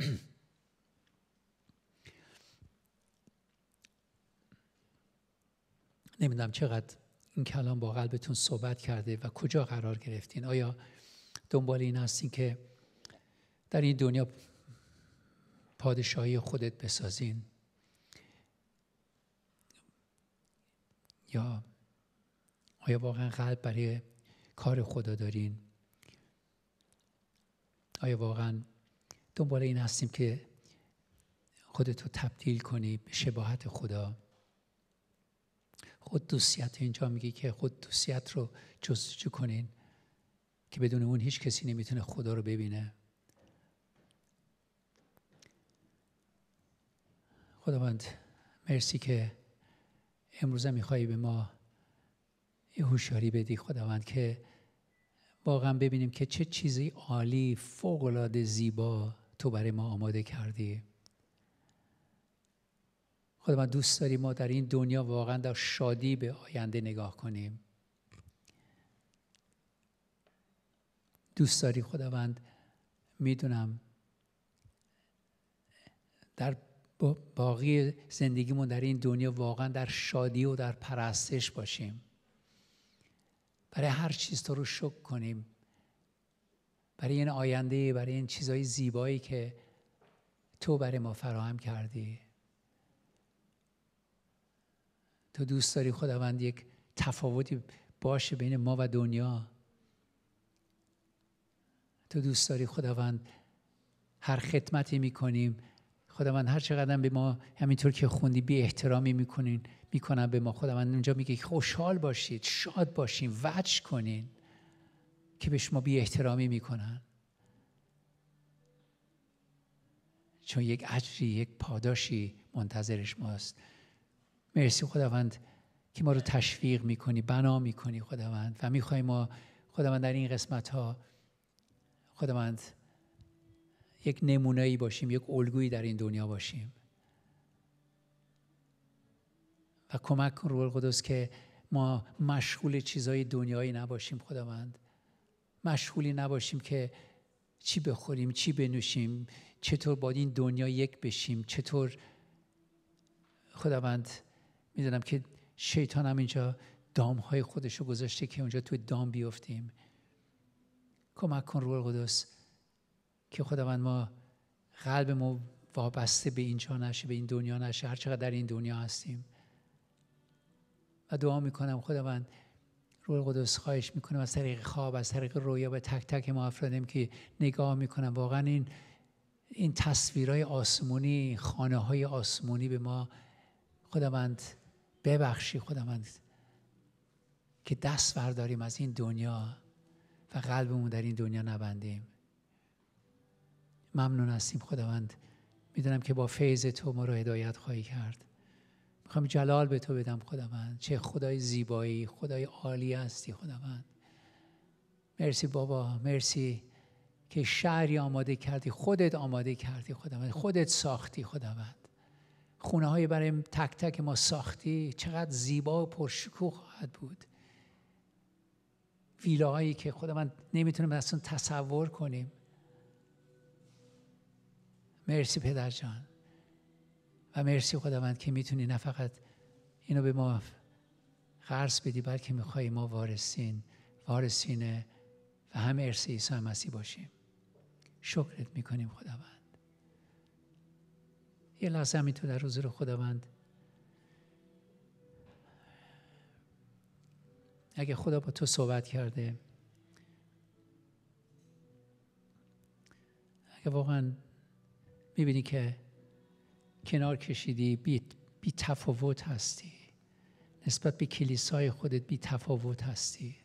نمیدونم چقدر این کلام با قلبتون صحبت کرده و کجا قرار گرفتین آیا دنبال این هستین که در این دنیا پادشاهی خودت بسازین یا آیا واقعا قلب برای کار خدا دارین آیا واقعا دنبال این هستیم که خودتو تبدیل کنی به شباهت خدا خود دوستیت اینجا میگی که خود دوستیت رو جستجو کنین که بدون اون هیچ کسی نمیتونه خدا رو ببینه خداوند مرسی که امروزه میخوایی به ما یه هوشیاری بدی خداوند که واقعا ببینیم که چه چیزی عالی فوقالعاده زیبا تو برای ما آماده کردی خدا من دوست داری ما در این دنیا واقعا در شادی به آینده نگاه کنیم دوست داری خداوند میدونم در باقی زندگیمون در این دنیا واقعا در شادی و در پرستش باشیم برای هر چیز تو رو شکر کنیم برای این آینده برای این چیزهای زیبایی که تو برای ما فراهم کردی تو دوست داری خداوند یک تفاوتی باشه بین ما و دنیا تو دوست داری خداوند هر خدمتی میکنیم خداوند هر چقدر به ما همینطور که خوندی بی احترامی میکنین میکنن به ما خداوند اونجا میگه خوشحال باشید شاد باشین وجه کنین که به شما بی احترامی میکنن چون یک اجری یک پاداشی منتظرش ماست مرسی خداوند که ما رو تشویق میکنی بنا میکنی خداوند و میخوایم ما خداوند در این قسمت ها خداوند یک نمونایی باشیم یک الگویی در این دنیا باشیم و کمک کن روح القدس که ما مشغول چیزهای دنیایی نباشیم خداوند مشغولی نباشیم که چی بخوریم چی بنوشیم چطور با این دنیا یک بشیم چطور خداوند میدونم که شیطان هم اینجا دام های خودش رو گذاشته که اونجا توی دام بیفتیم کمک کن روح که خداوند ما قلب ما وابسته به اینجا نشه به این دنیا نشه هر چقدر در این دنیا هستیم و دعا میکنم خداوند روح قدس خواهش میکنم از طریق خواب از طریق رویا به تک تک ما افرادیم که نگاه میکنم واقعا این این تصویرهای آسمونی خانه های آسمونی به ما خداوند ببخشی خداوند که دست برداریم از این دنیا و قلبمون در این دنیا نبندیم ممنون هستیم خداوند میدونم که با فیض تو ما رو هدایت خواهی کرد میخوام جلال به تو بدم خداوند چه خدای زیبایی خدای عالی هستی خداوند مرسی بابا مرسی که شهری آماده کردی خودت آماده کردی خداوند خودت ساختی خداوند خونه های برای تک تک ما ساختی چقدر زیبا و پرشکوه خواهد بود ویلاهایی که خداوند نمیتونیم اصلا تصور کنیم مرسی پدر جان و مرسی خداوند که میتونی نه فقط اینو به ما قرض بدی بلکه میخوای ما وارثین وارثین و هم ارث عیسی مسیح باشیم شکرت میکنیم خداوند یه لحظه همین تو در حضور خداوند اگه خدا با تو صحبت کرده اگه واقعا میبینی که کنار کشیدی بی, بی تفاوت هستی نسبت به کلیسای خودت بی تفاوت هستی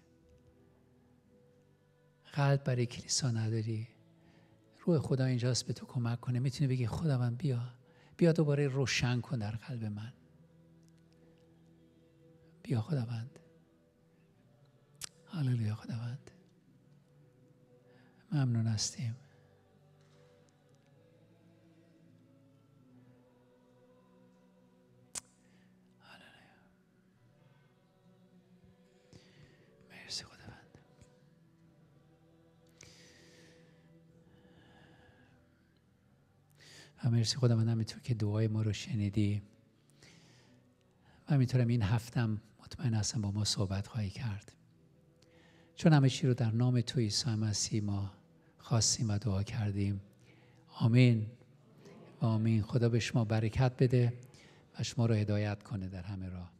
قلب برای کلیسا نداری روح خدا اینجاست به تو کمک کنه میتونی بگی خداوند بیا بیا دوباره روشن کن در قلب من بیا خداوند هللویا خداوند ممنون هستیم و مرسی خداوند همینطور که دعای ما رو شنیدی و همینطورم این هفتم مطمئن هستم با ما صحبت خواهی کرد چون همه چی رو در نام تو عیسی مسیح ما خواستیم و دعا کردیم آمین و آمین خدا به شما برکت بده و شما رو هدایت کنه در همه راه